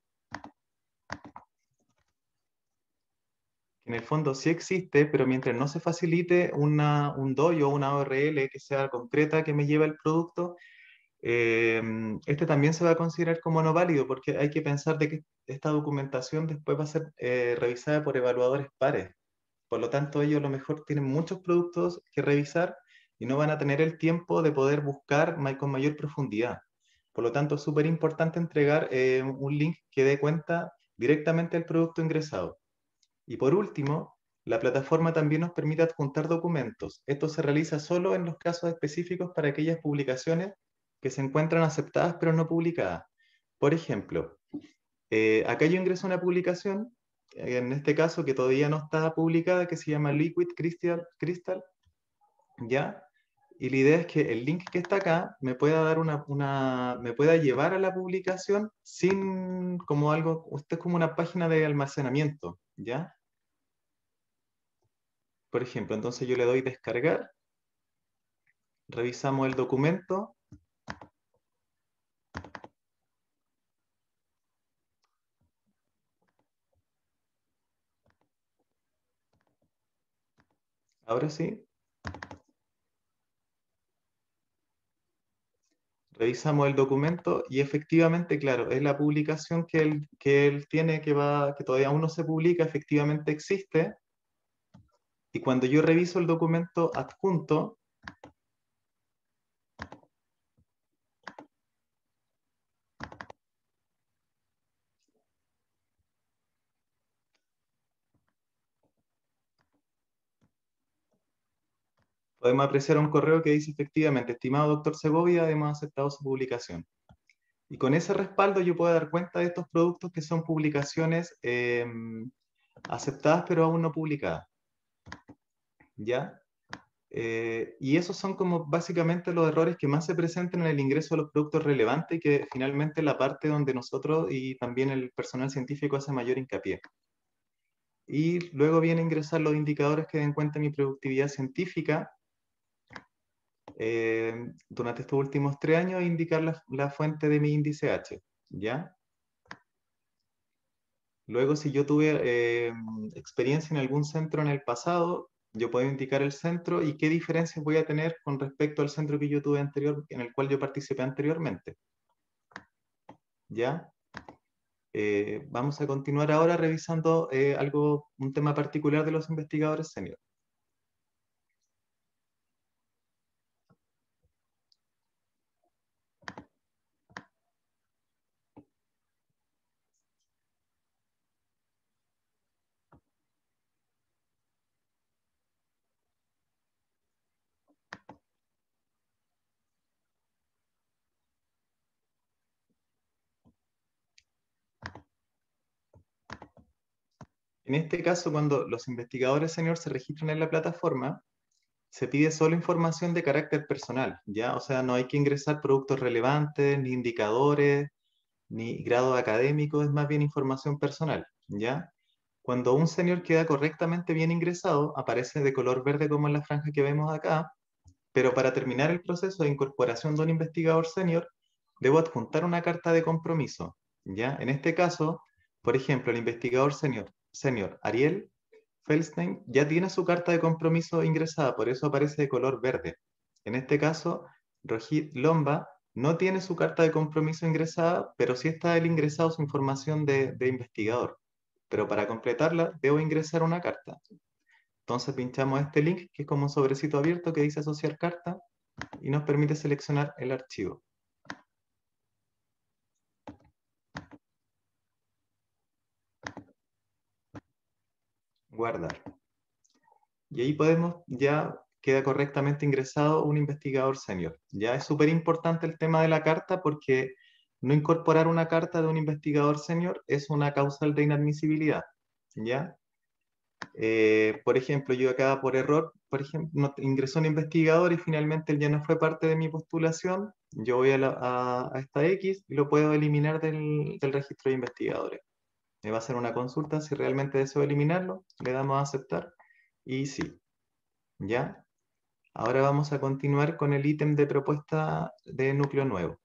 en el fondo sí existe, pero mientras no se facilite un DOI o una URL que sea concreta que me lleve al producto, Em, este también se va a considerar como no válido porque hay que pensar de que esta documentación después va a ser eh, revisada por evaluadores pares. Por lo tanto, ellos a lo mejor tienen muchos productos que revisar y no van a tener el tiempo de poder buscar con mayor profundidad. Por lo tanto, es súper importante entregar eh, un link que dé cuenta directamente del producto ingresado. Y por último, la plataforma también nos permite adjuntar documentos. Esto se realiza solo en los casos específicos para aquellas publicaciones que se encuentran aceptadas pero no publicadas. Por ejemplo, eh, acá yo ingreso una publicación, eh, en este caso que todavía no está publicada, que se llama Liquid Crystal, ¿ya? Y la idea es que el link que está acá me pueda dar me pueda llevar a la publicación sin como algo, Usted es como una página de almacenamiento, ¿ya? Por ejemplo, entonces yo le doy descargar, revisamos el documento, Ahora sí. Revisamos el documento y efectivamente, claro, es la publicación que él, que él tiene, que, va, que todavía aún no se publica, efectivamente existe. Y cuando yo reviso el documento adjunto, podemos apreciar un correo que dice efectivamente, estimado doctor Segovia, hemos aceptado su publicación. Y con ese respaldo yo puedo dar cuenta de estos productos que son publicaciones em, aceptadas pero aún no publicadas. ¿Ya? Eh, y esos son como básicamente los errores que más se presentan en el ingreso de los productos relevantes y que finalmente la parte donde nosotros y también el personal científico hace mayor hincapié. Y luego viene a ingresar los indicadores que den cuenta de mi productividad científica, eh, durante estos últimos tres años indicar la, fuente de mi índice H, ¿ya? Luego, si yo tuve eh, experiencia en algún centro en el pasado, yo puedo indicar el centro y qué diferencias voy a tener con respecto al centro que yo tuve anterior, en el cual yo participé anteriormente. ¿Ya? Eh, vamos a continuar ahora revisando algo, un tema particular de los investigadores senior. En este caso, cuando los investigadores senior se registran en la plataforma, se pide solo información de carácter personal, ¿ya? O sea, no hay que ingresar productos relevantes, ni indicadores, ni grado académico, es más bien información personal, ¿ya? Cuando un senior queda correctamente bien ingresado, aparece de color verde como en la franja que vemos acá, pero para terminar el proceso de incorporación de un investigador senior, debo adjuntar una carta de compromiso, ¿ya? En este caso, por ejemplo, el investigador senior Señor, Ariel Felstein ya tiene su carta de compromiso ingresada, por eso aparece de color verde. En este caso, Rojit Lomba no tiene su carta de compromiso ingresada, pero sí está él ingresado su información de, de investigador. Pero para completarla, debo ingresar una carta. Entonces pinchamos este link, que es como un sobrecito abierto que dice asociar carta, y nos permite seleccionar el archivo. guardar. Y ahí podemos, ya queda correctamente ingresado un investigador senior. Ya es súper importante el tema de la carta porque no incorporar una carta de un investigador senior es una causal de inadmisibilidad. ¿ya? Eh, por ejemplo, yo acá por error, por ejemplo, ingresó un investigador y finalmente él ya no fue parte de mi postulación, yo voy a, esta X y lo puedo eliminar del registro de investigadores me va a hacer una consulta si realmente deseo eliminarlo, le damos a aceptar y sí. ¿Ya? Ahora vamos a continuar con el ítem de propuesta de núcleo nuevo.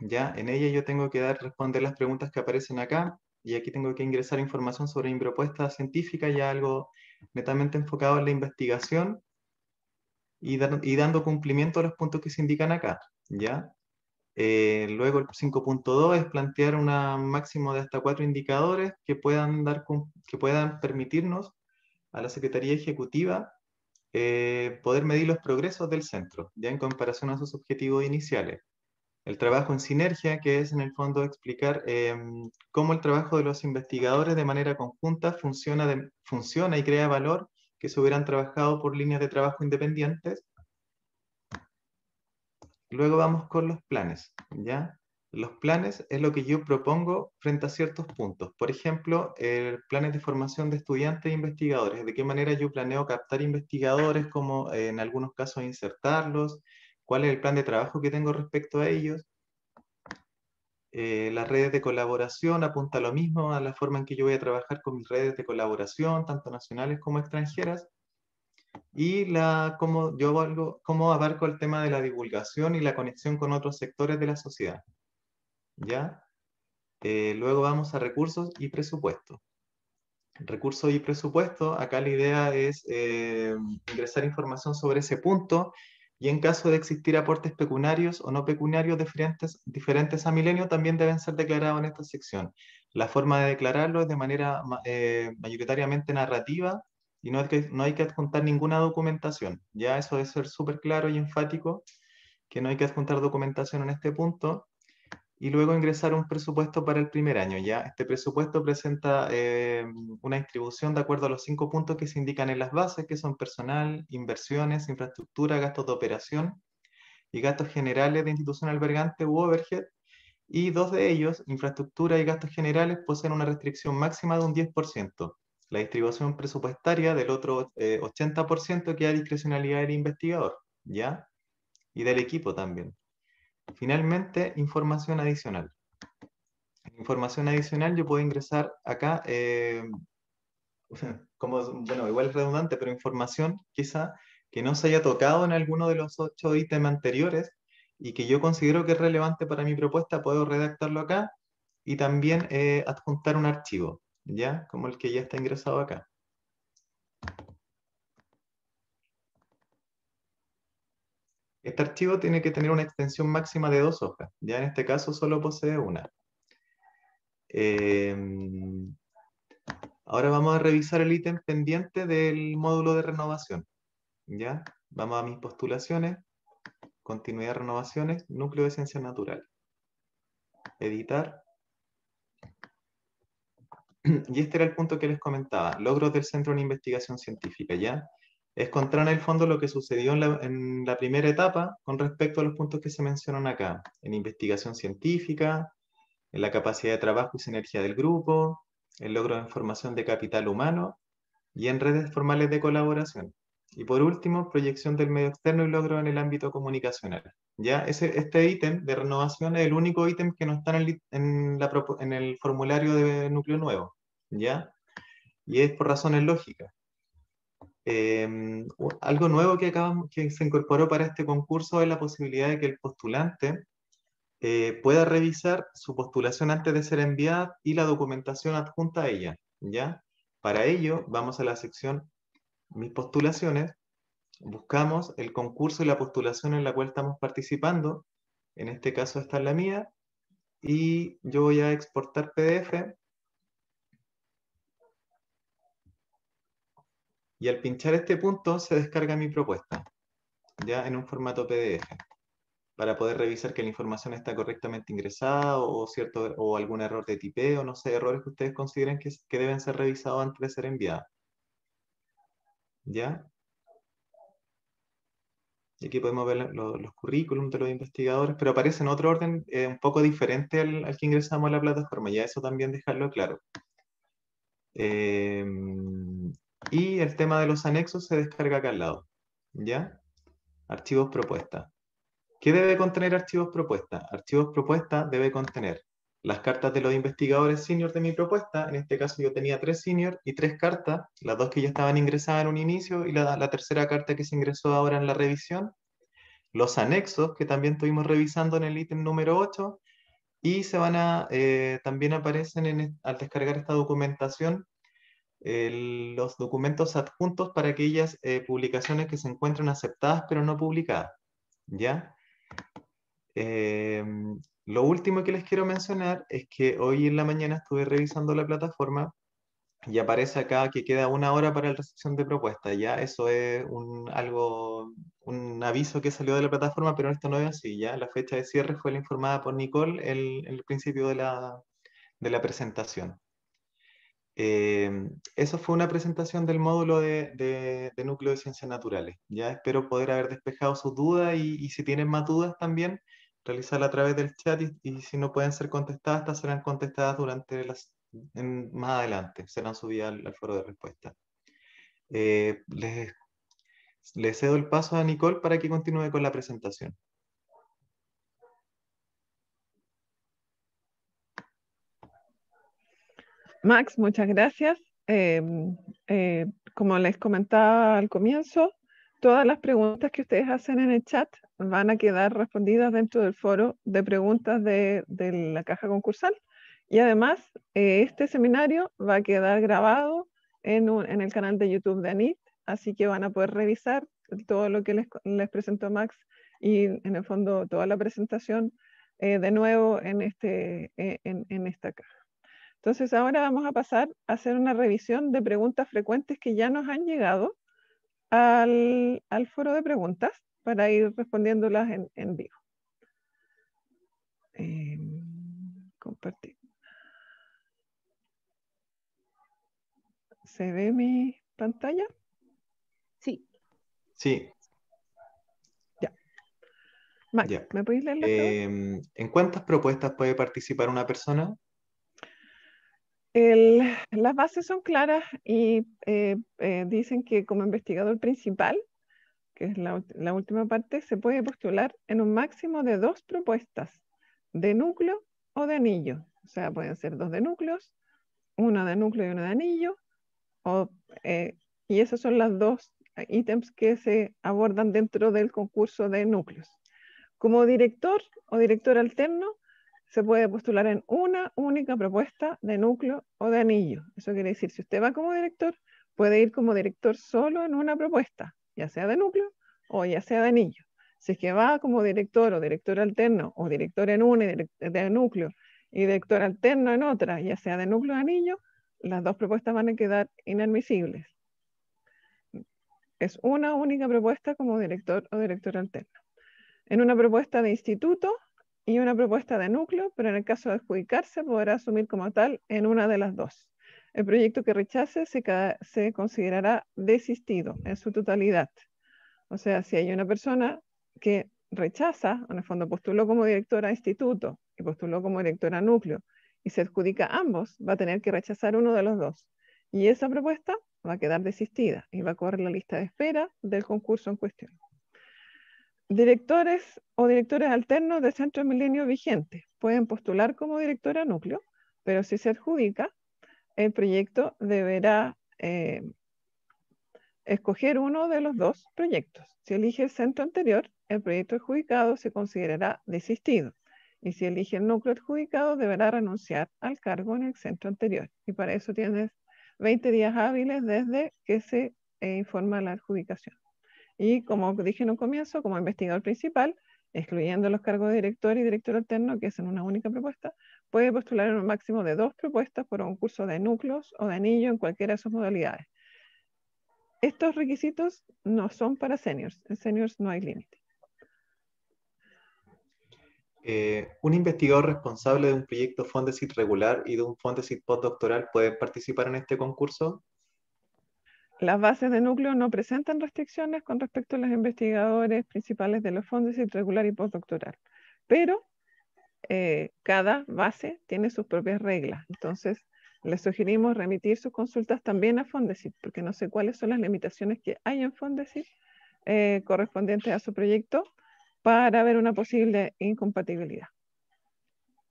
¿Ya? En ella yo tengo que dar, responder las preguntas que aparecen acá y aquí tengo que ingresar información sobre mi propuesta científica, y algo netamente enfocado en la investigación y, y dando cumplimiento a los puntos que se indican acá. ¿Ya? Eh, luego el 5.2 es plantear un máximo de hasta cuatro indicadores que puedan, dar, que puedan permitirnos a la Secretaría Ejecutiva eh, poder medir los progresos del centro, ya en comparación a sus objetivos iniciales. El trabajo en sinergia, que es en el fondo explicar em, cómo el trabajo de los investigadores de manera conjunta funciona, funciona y crea valor que se hubieran trabajado por líneas de trabajo independientes Luego vamos con los planes, ¿ya? Los planes es lo que yo propongo frente a ciertos puntos. Por ejemplo, el planes de formación de estudiantes e investigadores. De qué manera yo planeo captar investigadores, como eh, en algunos casos insertarlos, cuál es el plan de trabajo que tengo respecto a ellos. Eh, las redes de colaboración apunta lo mismo, a la forma en que yo voy a trabajar con mis redes de colaboración, tanto nacionales como extranjeras y la, cómo, yo abarco el tema de la divulgación y la conexión con otros sectores de la sociedad. ¿Ya? Eh, luego vamos a recursos y presupuesto. Recursos y presupuesto, acá la idea es eh, ingresar información sobre ese punto y en caso de existir aportes pecuniarios o no pecunarios diferentes, a milenio, también deben ser declarados en esta sección. La forma de declararlo es de manera eh, mayoritariamente narrativa y no hay que, no hay que adjuntar ninguna documentación. Ya eso debe ser súper claro y enfático, que no hay que adjuntar documentación en este punto. Y luego ingresar un presupuesto para el primer año. Ya este presupuesto presenta eh, una distribución de acuerdo a los cinco puntos que se indican en las bases, que son personal, inversiones, infraestructura, gastos de operación y gastos generales de institución albergante u overhead, y dos de ellos, infraestructura y gastos generales, poseen una restricción máxima de un 10% la distribución presupuestaria del otro 80% eh, que da discrecionalidad del investigador, ¿ya? Y del equipo también. Finalmente, información adicional. Información adicional, yo puedo ingresar acá, eh, como, bueno, igual es redundante, pero información quizá que no se haya tocado en alguno de los ocho ítems anteriores y que yo considero que es relevante para mi propuesta, puedo redactarlo acá y también eh, adjuntar un archivo. ¿ya? Como el que ya está ingresado acá. Este archivo tiene que tener una extensión máxima de dos hojas. Ya en este caso solo posee una. Eh, ahora vamos a revisar el ítem pendiente del módulo de renovación. ¿Ya? Vamos a mis postulaciones. Continuidad de renovaciones, núcleo de ciencias naturales. Editar. y este era el punto que les comentaba, logros del Centro de Investigación Científica, ¿ya? Es contar en el fondo lo que sucedió en la, primera etapa con respecto a los puntos que se mencionan acá, en investigación científica, en la capacidad de trabajo y sinergia del grupo, el logro de formación de capital humano y en redes formales de colaboración. Y por último, proyección del medio externo y logro en el ámbito comunicacional. ¿ya? Ese, este ítem de renovación es el único ítem que no está en el, en, el, formulario de núcleo nuevo. ¿ya? Y es por razones lógicas. Em, algo nuevo que, acabamos, que se incorporó para este concurso es la posibilidad de que el postulante eh, pueda revisar su postulación antes de ser enviada y la documentación adjunta a ella. ¿ya? Para ello, vamos a la sección mis postulaciones, buscamos el concurso y la postulación en la cual estamos participando. En este caso esta es la mía. Y yo voy a exportar PDF. Y al pinchar este punto se descarga mi propuesta, ya en un formato PDF, para poder revisar que la información está correctamente ingresada o, cierto, o algún error de tipeo, no sé, errores que ustedes consideren que, que deben ser revisados antes de ser enviados. ¿ya? Y aquí podemos ver los currículums de los investigadores, pero aparece en otro orden eh, un poco diferente al, que ingresamos a la plataforma, ya eso también dejarlo claro. Eh, y el tema de los anexos se descarga acá al lado, ¿ya? Archivos propuesta. ¿Qué debe contener archivos propuesta? Archivos propuesta debe contener las cartas de los investigadores senior de mi propuesta. En este caso yo tenía tres senior y tres cartas, las dos que ya estaban ingresadas en un inicio y la, la tercera carta que se ingresó ahora en la revisión. Los anexos que también estuvimos revisando en el ítem número 8 y se van a, eh, también aparecen al descargar esta documentación los documentos adjuntos para aquellas eh, publicaciones que se encuentran aceptadas pero no publicadas. ¿Ya? Eh, lo último que les quiero mencionar es que hoy en la mañana estuve revisando la plataforma y aparece acá que queda una hora para la recepción de propuestas. Ya eso es un, algo, un aviso que salió de la plataforma, pero esto no es así. Ya la fecha de cierre fue la informada por Nicole en el, principio de la, presentación. Em, eso fue una presentación del módulo de, núcleo de ciencias naturales. Ya espero poder haber despejado sus dudas y si tienen más dudas también, realizarla a través del chat y, si no pueden ser contestadas, serán contestadas durante las, más adelante, serán subidas al, foro de respuesta. Eh, les, cedo el paso a Nicole para que continúe con la presentación. Max, muchas gracias. Em, eh, como les comentaba al comienzo, todas las preguntas que ustedes hacen en el chat van a quedar respondidas dentro del foro de preguntas de, la caja concursal. Y además, eh, este seminario va a quedar grabado en, en, el canal de YouTube de ANIT, así que van a poder revisar todo lo que les, les presentó Max y en el fondo toda la presentación eh, de nuevo en, este, eh, en, en esta caja. Entonces ahora vamos a pasar a hacer una revisión de preguntas frecuentes que ya nos han llegado al, al foro de preguntas para ir respondiéndolas en, en vivo. Em, compartir. ¿Se ve mi pantalla? Sí. Sí. Ya. ¿me podéis leer? Em, ¿En cuántas propuestas puede participar una persona? las bases son claras y eh, eh, dicen que como investigador principal que es la, última parte, se puede postular en un máximo de dos propuestas, de núcleo o de anillo. O sea, pueden ser dos de núcleos, una de núcleo y una de anillo, eh, y esos son los dos ítems que se abordan dentro del concurso de núcleos. Como director o director alterno, se puede postular en una única propuesta de núcleo o de anillo. Eso quiere decir, si usted va como director, puede ir como director solo en una propuesta ya sea de núcleo o ya sea de anillo. Si es que va como director o director alterno o director en una y de núcleo y director alterno en otra, ya sea de núcleo o anillo, las dos propuestas van a quedar inadmisibles. Es una única propuesta como director o director alterno. En una propuesta de instituto y una propuesta de núcleo, pero en el caso de adjudicarse podrá asumir como tal en una de las dos. El proyecto que rechace se, considerará desistido en su totalidad. O sea, si hay una persona que rechaza, en el fondo postuló como directora instituto y postuló como directora núcleo y se adjudica a ambos, va a tener que rechazar uno de los dos. Y esa propuesta va a quedar desistida y va a correr la lista de espera del concurso en cuestión. Directores o directores alternos de Centro Milenio vigente pueden postular como directora núcleo, pero si se adjudica, el proyecto deberá eh, escoger uno de los dos proyectos. Si elige el centro anterior, el proyecto adjudicado se considerará desistido. Y si elige el núcleo adjudicado, deberá renunciar al cargo en el centro anterior. Y para eso tienes 20 días hábiles desde que se eh, informa la adjudicación. Y como dije en un comienzo, como investigador principal, excluyendo los cargos de director y director alterno, que es en una única propuesta, Puede postular un máximo de dos propuestas por un curso de núcleos o de anillo en cualquiera de sus modalidades. Estos requisitos no son para seniors. En seniors no hay límite. Eh, un investigador responsable de un proyecto Fondesit regular y de un Fondesit postdoctoral puede participar en este concurso. Las bases de núcleo no presentan restricciones con respecto a los investigadores principales de los Fondesit regular y postdoctoral, pero eh, cada base tiene sus propias reglas. Entonces, les sugerimos remitir sus consultas también a Fondesit, porque no sé cuáles son las limitaciones que hay en Fondesit eh, correspondientes a su proyecto para ver una posible incompatibilidad.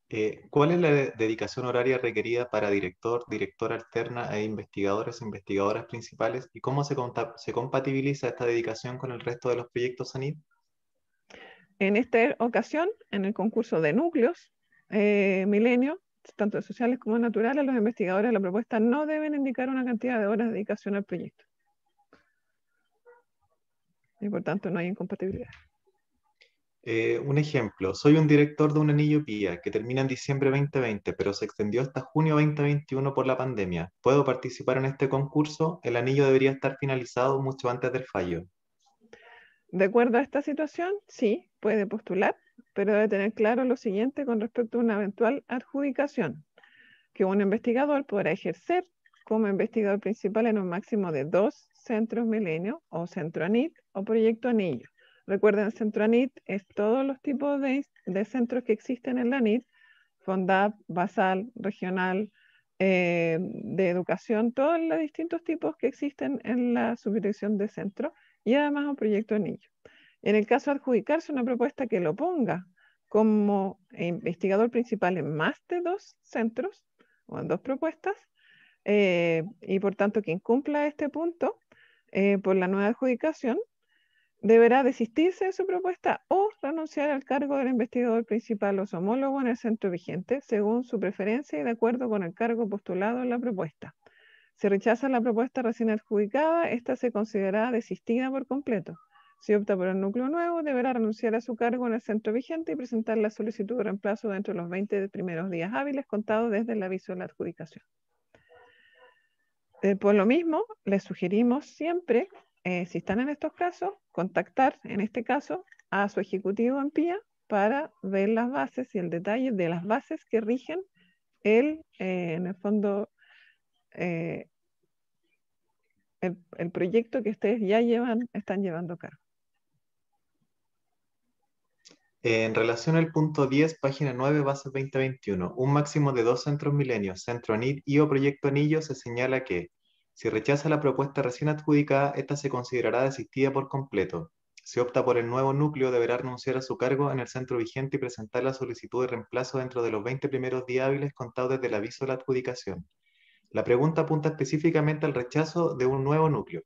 Eh, ¿Cuál es la dedicación horaria requerida para director, directora alterna e investigadores investigadoras principales? ¿Y cómo se, se compatibiliza esta dedicación con el resto de los proyectos ANIT? En esta ocasión, en el concurso de núcleos, eh, milenio, tanto de sociales como naturales, los investigadores de la propuesta no deben indicar una cantidad de horas de dedicación al proyecto. Y por tanto no hay incompatibilidad. Eh, un ejemplo, soy un director de un anillo PIA que termina en diciembre 2020, pero se extendió hasta junio 2021 por la pandemia. ¿Puedo participar en este concurso? El anillo debería estar finalizado mucho antes del fallo de acuerdo a esta situación, sí, puede postular, pero debe tener claro lo siguiente con respecto a una eventual adjudicación, que un investigador podrá ejercer como investigador principal en un máximo de dos centros milenio o centro ANIT o proyecto anillo. Recuerden, centro ANIT es todos los tipos de, centros que existen en la ANIT, FONDAP, BASAL, regional, eh, de educación, todos los distintos tipos que existen en la subdirección de centro y además un proyecto en En el caso de adjudicarse una propuesta que lo ponga como investigador principal en más de dos centros o en dos propuestas, eh, y por tanto quien cumpla este punto eh, por la nueva adjudicación deberá desistirse de su propuesta o renunciar al cargo del investigador principal o su homólogo en el centro vigente según su preferencia y de acuerdo con el cargo postulado en la propuesta. Si rechaza la propuesta recién adjudicada, esta se considerará desistida por completo. Si opta por el núcleo nuevo, deberá renunciar a su cargo en el centro vigente y presentar la solicitud de reemplazo dentro de los 20 primeros días hábiles contados desde el aviso de la adjudicación. Eh, por lo mismo, les sugerimos siempre, eh, si están en estos casos, contactar, en este caso, a su ejecutivo en PIA para ver las bases y el detalle de las bases que rigen el, eh, en el fondo, eh, el, proyecto que ustedes ya llevan, están llevando a En relación al punto 10, página 9, base 2021, un máximo de dos centros milenios, Centro NID y o Proyecto Anillo, se señala que si rechaza la propuesta recién adjudicada, esta se considerará desistida por completo. Si opta por el nuevo núcleo, deberá renunciar a su cargo en el centro vigente y presentar la solicitud de reemplazo dentro de los 20 primeros días hábiles contados desde el aviso de la adjudicación. La pregunta apunta específicamente al rechazo de un nuevo núcleo.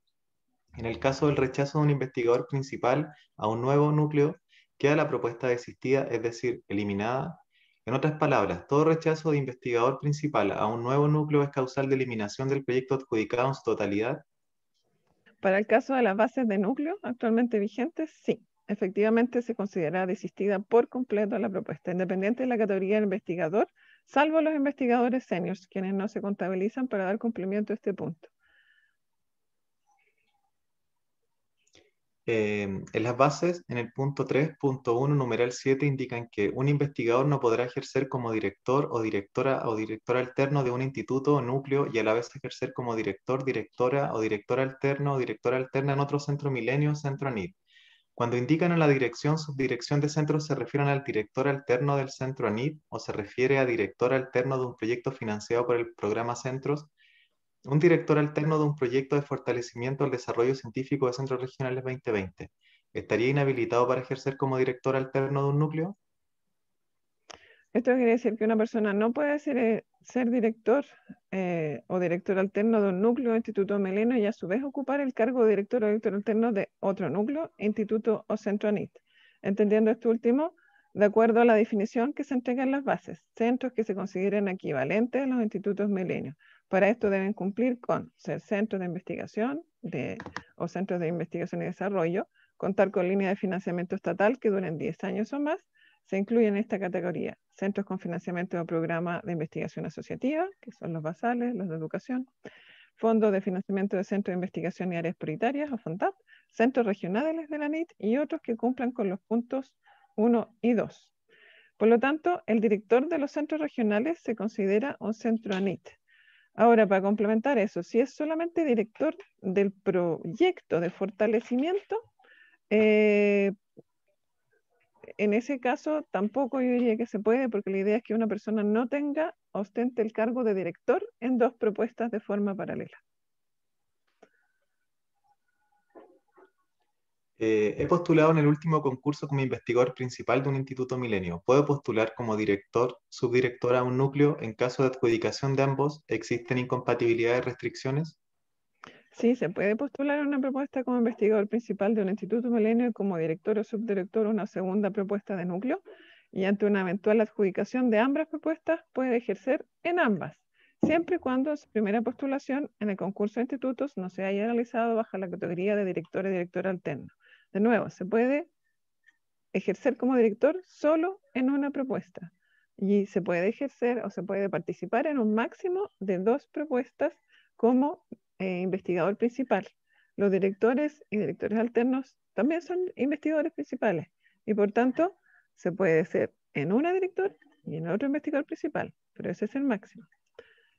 En el caso del rechazo de un investigador principal a un nuevo núcleo, queda la propuesta desistida, es decir, eliminada. En otras palabras, todo rechazo de investigador principal a un nuevo núcleo es causal de eliminación del proyecto adjudicado en su totalidad. Para el caso de las bases de núcleo actualmente vigentes, sí, efectivamente se considera desistida por completo la propuesta, independiente de la categoría del investigador salvo los investigadores seniors, quienes no se contabilizan para dar cumplimiento a este punto. Em, en las bases, en el punto 3.1, numeral 7, indican que un investigador no podrá ejercer como director o directora o directora alterno de un instituto o núcleo y a la vez ejercer como director, directora o directora alterno o directora alterna en otro centro milenio o centro NIT. Cuando indican en la dirección, subdirección de centro se refieren al director alterno del centro ANID o se refiere a director alterno de un proyecto financiado por el programa Centros, un director alterno de un proyecto de fortalecimiento al desarrollo científico de centros regionales 2020. ¿Estaría inhabilitado para ejercer como director alterno de un núcleo? Esto quiere decir que una persona no puede ser, eh, ser director eh, o director alterno de un núcleo o instituto meleno y a su vez ocupar el cargo de director o director alterno de otro núcleo, instituto o centro NIT. Entendiendo esto último, de acuerdo a la definición que se entrega en las bases, centros que se consideren equivalentes a los institutos milenios. Para esto deben cumplir con ser centros de investigación o centros de investigación y desarrollo, contar con líneas de financiamiento estatal que duren 10 años o más, se incluyen en esta categoría centros con financiamiento o programa de investigación asociativa, que son los basales, los de educación, fondos de financiamiento de centros de investigación y áreas prioritarias, o FONTAP, centros regionales de la NIT y otros que cumplan con los puntos 1 y 2. Por lo tanto, el director de los centros regionales se considera un centro ANIT. Ahora, para complementar eso, si es solamente director del proyecto de fortalecimiento, eh, en ese caso tampoco yo diría que se puede, porque la idea es que una persona no tenga, ostente el cargo de director en dos propuestas de forma paralela. Eh, he postulado en el último concurso como investigador principal de un instituto milenio. ¿Puedo postular como director, subdirector a un núcleo en caso de adjudicación de ambos? ¿Existen incompatibilidades, restricciones? Sí, se puede postular una propuesta como investigador principal de un instituto milenio y como director o subdirector una segunda propuesta de núcleo y ante una eventual adjudicación de ambas propuestas puede ejercer en ambas, siempre y cuando su primera postulación en el concurso de institutos no se haya realizado bajo la categoría de director o director alterno. De nuevo, se puede ejercer como director solo en una propuesta y se puede ejercer o se puede participar en un máximo de dos propuestas como eh, investigador principal. Los directores y directores alternos también son investigadores principales y por tanto se puede ser en una director y en otro investigador principal, pero ese es el máximo.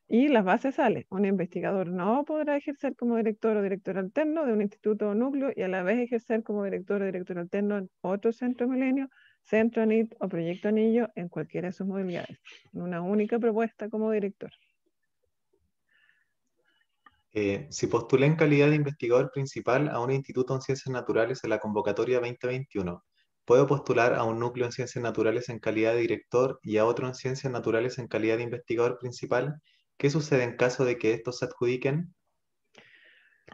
Y las bases salen un investigador no podrá ejercer como director o director alterno de un instituto o núcleo y a la vez ejercer como director o director alterno en otro centro milenio, centro ANIT o proyecto anillo en cualquiera de sus movilidades en una única propuesta como director. Eh, si postulé en calidad de investigador principal a un instituto en ciencias naturales en la convocatoria 2021, ¿puedo postular a un núcleo en ciencias naturales en calidad de director y a otro en ciencias naturales en calidad de investigador principal? ¿Qué sucede en caso de que estos se adjudiquen?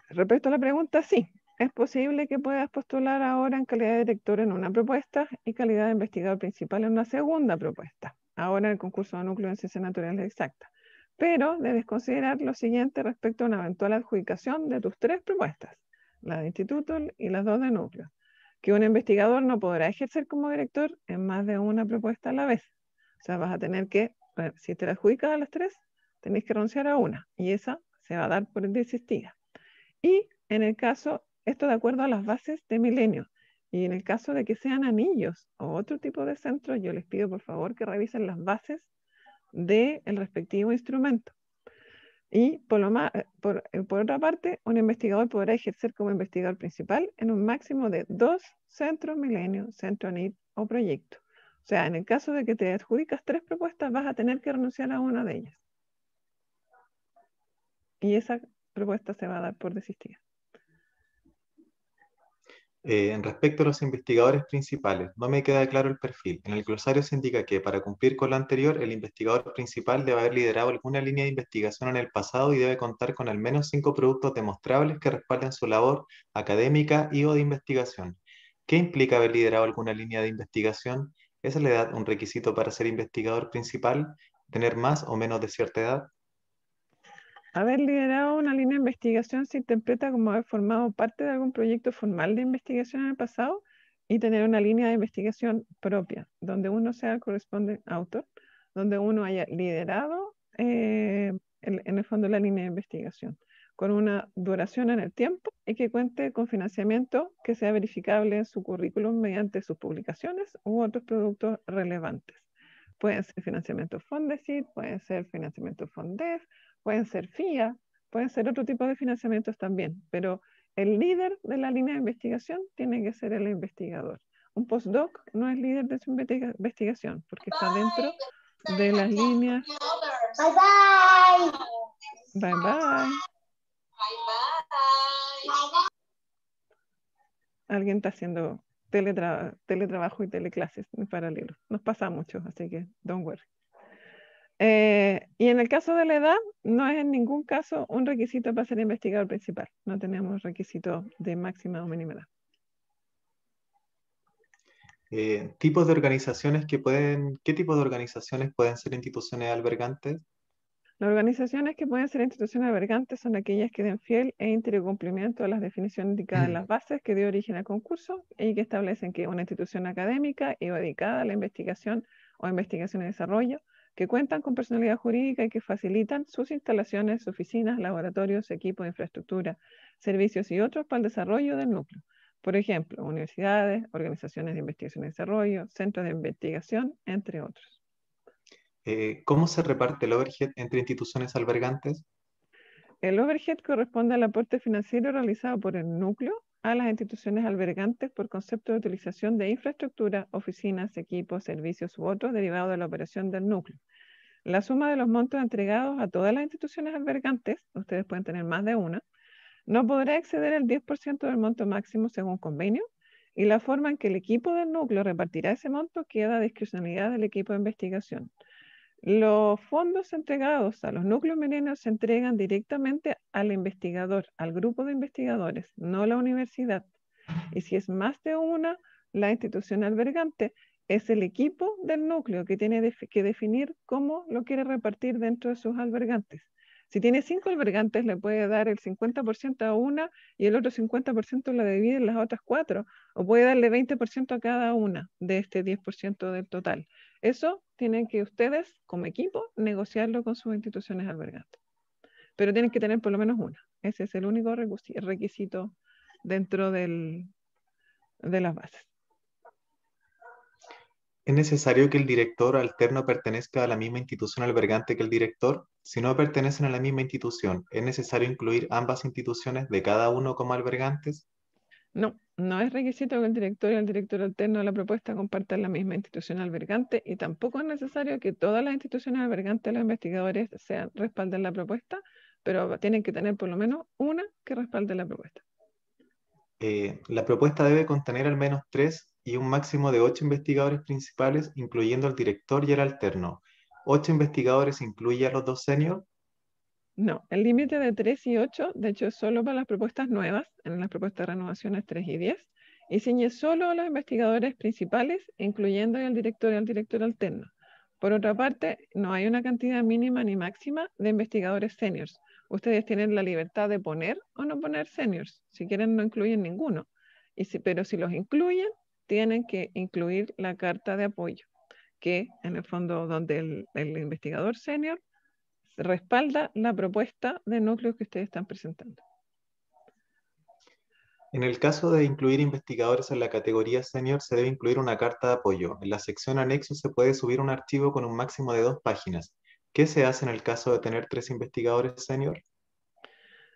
Respecto a la pregunta, sí. Es posible que puedas postular ahora en calidad de director en una propuesta y calidad de investigador principal en una segunda propuesta, ahora en el concurso de núcleo en ciencias naturales exactas pero debes considerar lo siguiente respecto a una eventual adjudicación de tus tres propuestas, la de instituto y las dos de núcleo, que un investigador no podrá ejercer como director en más de una propuesta a la vez. O sea, vas a tener que, eh, si te la adjudicas a las tres, tenés que renunciar a una y esa se va a dar por desistida. Y en el caso, esto de acuerdo a las bases de Milenio, y en el caso de que sean anillos o otro tipo de centros, yo les pido por favor que revisen las bases del respectivo instrumento. Y por, eh, por, otra parte, un investigador podrá ejercer como investigador principal en un máximo de dos centros milenio, centro NIT o proyecto. O sea, en el caso de que te adjudicas tres propuestas, vas a tener que renunciar a una de ellas. Y esa propuesta se va a dar por desistida. Eh, en respecto a los investigadores principales, no me queda claro el perfil. En el glosario se indica que, para cumplir con lo anterior, el investigador principal debe haber liderado alguna línea de investigación en el pasado y debe contar con al menos cinco productos demostrables que respalden su labor académica y o de investigación. ¿Qué implica haber liderado alguna línea de investigación? ¿Es la edad un requisito para ser investigador principal? ¿Tener más o menos de cierta edad? haber liderado una línea de investigación se interpreta como haber formado parte de algún proyecto formal de investigación en el pasado y tener una línea de investigación propia, donde uno sea el correspondiente autor, donde uno haya liderado eh, en el fondo la línea de investigación, con una duración en el tiempo y que cuente con financiamiento que sea verificable en su currículum mediante sus publicaciones u otros productos relevantes. Pueden ser financiamiento Fondesit, puede ser financiamiento Fondef, pueden ser FIA, pueden ser otro tipo de financiamientos también, pero el líder de la línea de investigación tiene que ser el investigador. Un postdoc no es líder de su investigación porque está dentro de las líneas. Bye bye. Bye bye. Bye bye. Alguien está haciendo teletrabajo y teleclases en paralelo. Nos pasa mucho, así que don't worry. Eh, y en el caso de la edad, no es en ningún caso un requisito para ser investigador principal. No tenemos requisito de máxima o mínima edad. Eh, tipos de organizaciones que pueden, ¿qué tipo de organizaciones pueden ser instituciones albergantes? Las organizaciones que pueden ser instituciones albergantes son aquellas que den fiel e íntegro cumplimiento a las definiciones indicadas en las bases que dio origen al concurso y que establecen que una institución académica y dedicada a la investigación o investigación y desarrollo que cuentan con personalidad jurídica y que facilitan sus instalaciones, oficinas, laboratorios, equipos, infraestructura, servicios y otros para el desarrollo del núcleo. Por ejemplo, universidades, organizaciones de investigación y desarrollo, centros de investigación, entre otros. Eh, ¿Cómo se reparte el overhead entre instituciones albergantes? El overhead corresponde al aporte financiero realizado por el núcleo a las instituciones albergantes por concepto de utilización de infraestructura, oficinas, equipos, servicios u otros derivados de la operación del núcleo. La suma de los montos entregados a todas las instituciones albergantes, ustedes pueden tener más de una, no podrá exceder el 10% del monto máximo según convenio y la forma en que el equipo del núcleo repartirá ese monto queda a discrecionalidad del equipo de investigación. Los fondos entregados a los núcleos menores se entregan directamente al investigador, al grupo de investigadores, no a la universidad. Y si es más de una, la institución albergante es el equipo del núcleo que tiene que definir cómo lo quiere repartir dentro de sus albergantes. Si tiene cinco albergantes, le puede dar el 50% a una y el otro 50% la divide en las otras cuatro, o puede darle 20% a cada una de este 10% del total. Eso tienen que ustedes, como equipo, negociarlo con sus instituciones albergantes. Pero tienen que tener por lo menos una. Ese es el único requisito dentro del, de las bases. ¿Es necesario que el director alterno pertenezca a la misma institución albergante que el director? Si no pertenecen a la misma institución, ¿es necesario incluir ambas instituciones de cada uno como albergantes? No, no es requisito que el director y el director alterno de la propuesta compartan la misma institución albergante y tampoco es necesario que todas las instituciones albergantes de los investigadores sean, respalden la propuesta, pero tienen que tener por lo menos una que respalde la propuesta. Eh, la propuesta debe contener al menos tres y un máximo de ocho investigadores principales, incluyendo el director y el alterno. Ocho investigadores incluye a los dos seniors. No, el límite de 3 y 8, de hecho, es solo para las propuestas nuevas, en las propuestas de renovaciones 3 y 10, y ciñe solo a los investigadores principales, incluyendo al director y al director alterno. Por otra parte, no hay una cantidad mínima ni máxima de investigadores seniors. Ustedes tienen la libertad de poner o no poner seniors. Si quieren, no incluyen ninguno. Y si, pero si los incluyen, tienen que incluir la carta de apoyo, que en el fondo donde el investigador senior respalda la propuesta de núcleos que ustedes están presentando. En el caso de incluir investigadores en la categoría senior, se debe incluir una carta de apoyo. En la sección anexo se puede subir un archivo con un máximo de dos páginas. ¿Qué se hace en el caso de tener tres investigadores senior?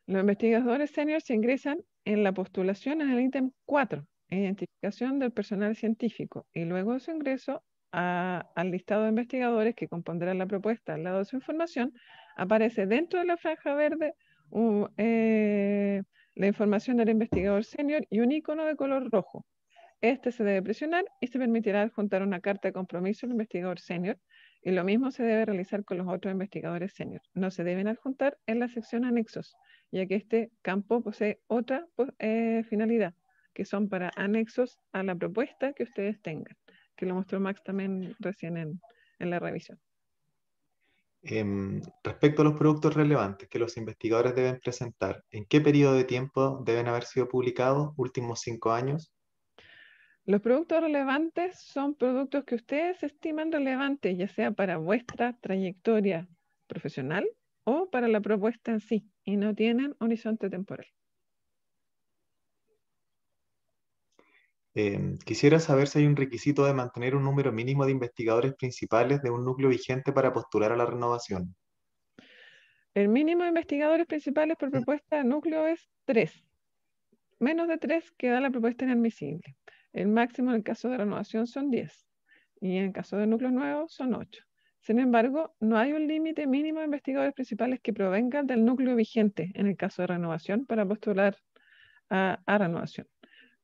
Los investigadores senior se ingresan en la postulación en el ítem 4, identificación del personal científico, y luego su ingreso al listado de investigadores que compondrán la propuesta al lado de su información, aparece dentro de la franja verde eh, la información del investigador senior y un icono de color rojo. Este se debe presionar y se permitirá adjuntar una carta de compromiso al investigador senior y lo mismo se debe realizar con los otros investigadores senior. No se deben adjuntar en la sección anexos, ya que este campo posee otra eh, finalidad, que son para anexos a la propuesta que ustedes tengan que lo mostró Max también recién en, la revisión. Em, respecto a los productos relevantes que los investigadores deben presentar, ¿en qué periodo de tiempo deben haber sido publicados? ¿Últimos cinco años? Los productos relevantes son productos que ustedes estiman relevantes, ya sea para vuestra trayectoria profesional o para la propuesta en sí, y no tienen horizonte temporal. Em, quisiera saber si hay un requisito de mantener un número mínimo de investigadores principales de un núcleo vigente para postular a la renovación. El mínimo de investigadores principales por mm. propuesta de núcleo es tres. Menos de tres queda la propuesta inadmisible. El máximo en el caso de renovación son 10 y en el caso de núcleos nuevos son 8. Sin embargo, no hay un límite mínimo de investigadores principales que provengan del núcleo vigente en el caso de renovación para postular a, a renovación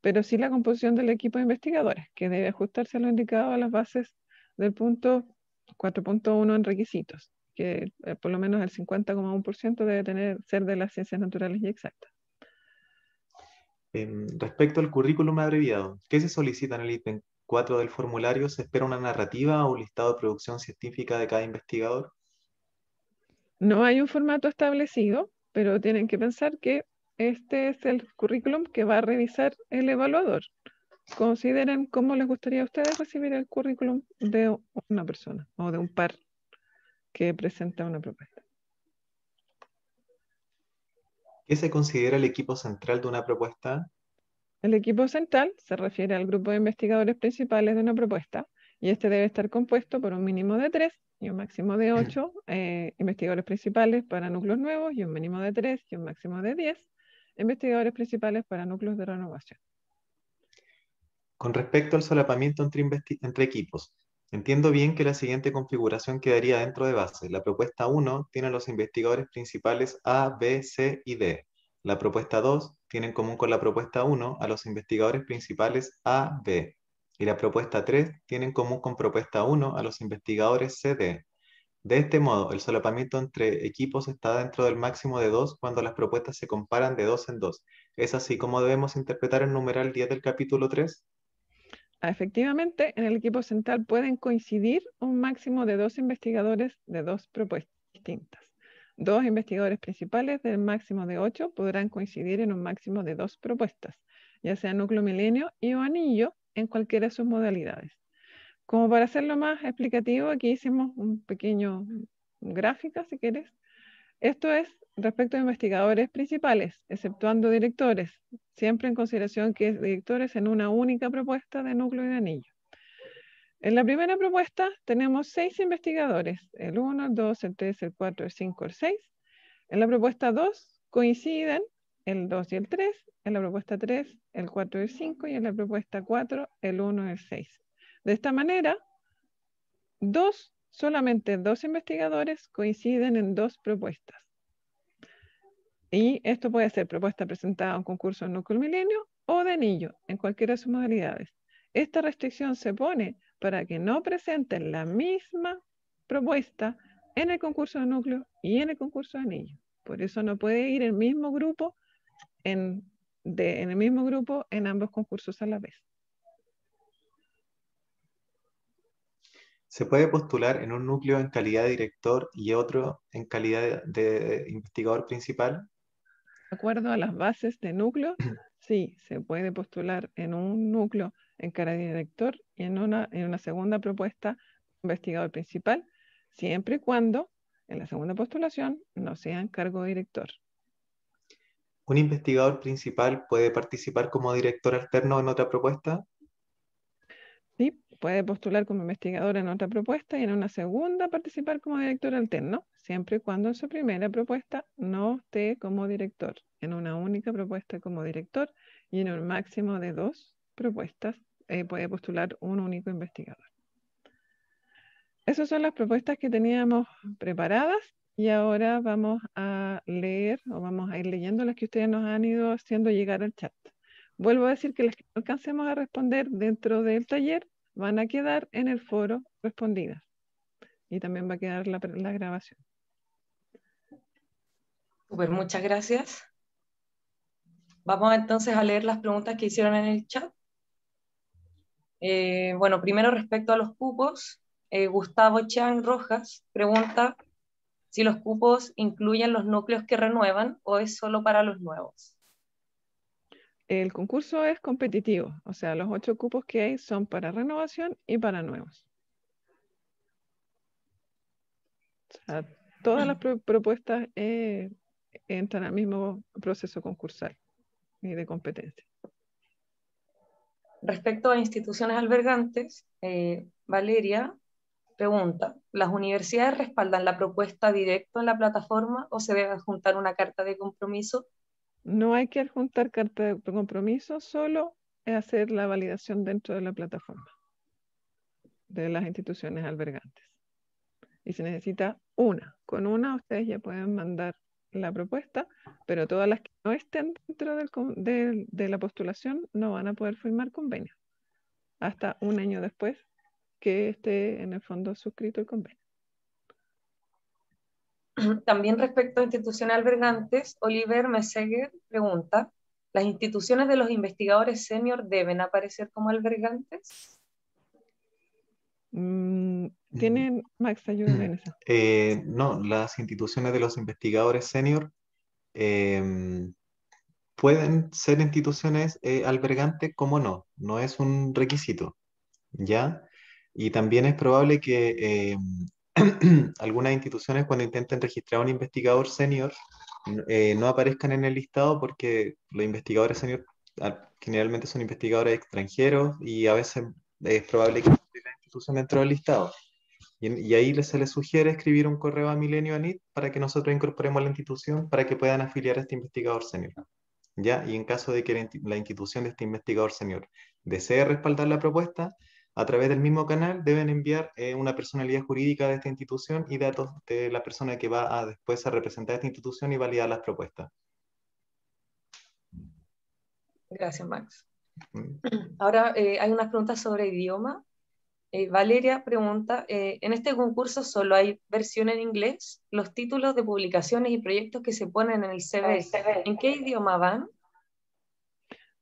pero sí la composición del equipo de investigadores, que debe ajustarse a lo indicado a las bases del punto 4.1 en requisitos, que eh, por lo menos el 50,1% debe tener, ser de las ciencias naturales y exactas. Em, respecto al currículum abreviado, ¿qué se solicita en el ítem 4 del formulario? ¿Se espera una narrativa o un listado de producción científica de cada investigador? No hay un formato establecido, pero tienen que pensar que este es el currículum que va a revisar el evaluador. Consideren cómo les gustaría a ustedes recibir el currículum de una persona o de un par que presenta una propuesta. ¿Qué se considera el equipo central de una propuesta? El equipo central se refiere al grupo de investigadores principales de una propuesta y este debe estar compuesto por un mínimo de tres y un máximo de ocho eh, investigadores principales para núcleos nuevos y un mínimo de tres y un máximo de diez investigadores principales para núcleos de renovación. Con respecto al solapamiento entre, equipos, entiendo bien que la siguiente configuración quedaría dentro de base. La propuesta 1 tiene a los investigadores principales A, B, C y D. La propuesta 2 tiene en común con la propuesta 1 a los investigadores principales A, B. Y la propuesta 3 tiene en común con propuesta 1 a los investigadores C, D. De este modo, el solapamiento entre equipos está dentro del máximo de dos cuando las propuestas se comparan de dos en dos. ¿Es así como debemos interpretar el numeral 10 del capítulo 3? Ah, efectivamente, en el equipo central pueden coincidir un máximo de dos investigadores de dos propuestas distintas. Dos investigadores principales del máximo de ocho podrán coincidir en un máximo de dos propuestas, ya sea núcleo milenio y o anillo en cualquiera de sus modalidades. Como para hacerlo más explicativo, aquí hicimos un pequeño gráfica, si quieres. Esto es respecto a investigadores principales, exceptuando directores, siempre en consideración que es directores en una única propuesta de núcleo y de anillo. En la primera propuesta tenemos seis investigadores, el 1, el 2, el 3, el 4, el 5, el 6. En la propuesta 2 coinciden el 2 y el 3, en la propuesta 3 el 4 y el 5 y en la propuesta 4 el 1 y el 6. De esta manera, dos, solamente dos investigadores coinciden en dos propuestas. Y esto puede ser propuesta presentada a un concurso en núcleo milenio o de anillo, en cualquiera de sus modalidades. Esta restricción se pone para que no presenten la misma propuesta en el concurso de núcleo y en el concurso de anillo. Por eso no puede ir el mismo grupo en el mismo grupo en ambos concursos a la vez. se puede postular en un núcleo en calidad de director y otro en calidad de, investigador principal. De acuerdo a las bases de núcleo, sí, se puede postular en un núcleo en calidad de director y en una, en una segunda propuesta investigador principal, siempre y cuando en la segunda postulación no sea en cargo de director. ¿Un investigador principal puede participar como director alterno en otra propuesta? puede postular como investigador en otra propuesta y en una segunda participar como director alterno, siempre y cuando en su primera propuesta no esté como director, en una única propuesta como director y en un máximo de dos propuestas eh, puede postular un único investigador. Esas son las propuestas que teníamos preparadas y ahora vamos a leer o vamos a ir leyendo las que ustedes nos han ido haciendo llegar al chat. Vuelvo a decir que las que alcancemos a responder dentro del taller van a quedar en el foro respondidas. Y también va a quedar la, grabación. muchas gracias. Vamos entonces a leer las preguntas que hicieron en el chat. Eh, bueno, primero respecto a los cupos, eh, Gustavo Chan Rojas pregunta si los cupos incluyen los núcleos que renuevan o es solo para los nuevos el concurso es competitivo, o sea, los ocho cupos que hay son para renovación y para nuevos. todas las propuestas eh, entran al mismo proceso concursal y de competencia. Respecto a instituciones albergantes, eh, Valeria pregunta, ¿las universidades respaldan la propuesta directo en la plataforma o se debe adjuntar una carta de compromiso no hay que adjuntar carta de compromiso, solo es hacer la validación dentro de la plataforma de las instituciones albergantes. Y se necesita una. Con una ustedes ya pueden mandar la propuesta, pero todas las que no estén dentro de, de, la postulación no van a poder firmar convenio hasta un año después que esté en el fondo suscrito el convenio. También respecto a instituciones albergantes, Oliver Meseguer pregunta, ¿las instituciones de los investigadores senior deben aparecer como albergantes? Mm, mm. ¿Tienen, Max, ayuda en eso? Eh, no, las instituciones de los investigadores senior em, pueden ser instituciones eh, albergantes como no, no es un requisito, ¿ya? Y también es probable que em, algunas instituciones cuando intenten registrar a un investigador senior eh, no aparezcan en el listado porque los investigadores senior ah, generalmente son investigadores extranjeros y a veces es probable que la institución dentro del listado. Y, ahí se les sugiere escribir un correo a Milenio ANIT para que nosotros incorporemos a la institución para que puedan afiliar a este investigador senior. ¿Ya? Y en caso de que la institución de este investigador senior desee respaldar la propuesta, a través del mismo canal deben enviar eh, una personalidad jurídica de esta institución y datos de la persona que va a, después a representar esta institución y validar las propuestas. Gracias, Max. Mm. Ahora eh, hay unas preguntas sobre idioma. Eh, Valeria pregunta, en este concurso solo hay versión en inglés, los títulos de publicaciones y proyectos que se ponen en el CV, ¿en qué idioma van?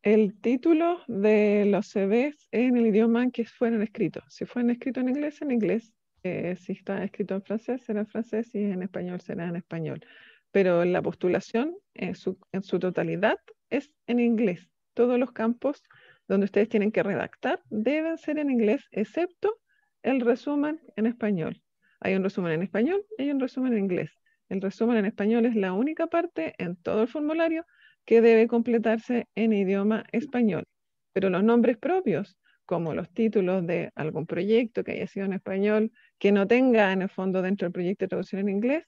el título de los CVs en el idioma en que fueron escritos. Si fueron escritos en inglés, en inglés. Eh, si está escrito en francés, será en francés y en español, será en español. Pero la postulación en su, totalidad es en inglés. Todos los campos donde ustedes tienen que redactar deben ser en inglés, excepto el resumen en español. Hay un resumen en español y hay un resumen en inglés. El resumen en español es la única parte en todo el formulario que debe completarse en idioma español. Pero los nombres propios, como los títulos de algún proyecto que haya sido en español, que no tenga en el fondo dentro del proyecto de traducción en inglés,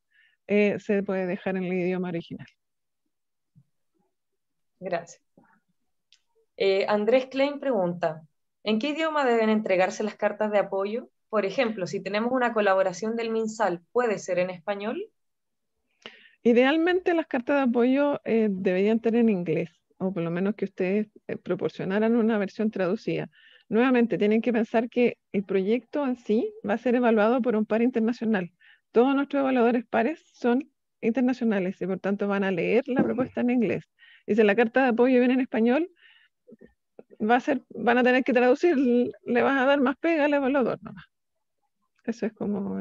eh, se puede dejar en el idioma original. Gracias. Eh, Andrés Klein pregunta, ¿en qué idioma deben entregarse las cartas de apoyo? Por ejemplo, si tenemos una colaboración del MinSal, ¿puede ser en español? Idealmente las cartas de apoyo eh, deberían tener en inglés, o por lo menos que ustedes eh, proporcionaran una versión traducida. Nuevamente, tienen que pensar que el proyecto en sí va a ser evaluado por un par internacional. Todos nuestros evaluadores pares son internacionales y por tanto van a leer la propuesta en inglés. Y si la carta de apoyo viene en español, va a ser, van a tener que traducir, le vas a dar más pega al evaluador Eso es como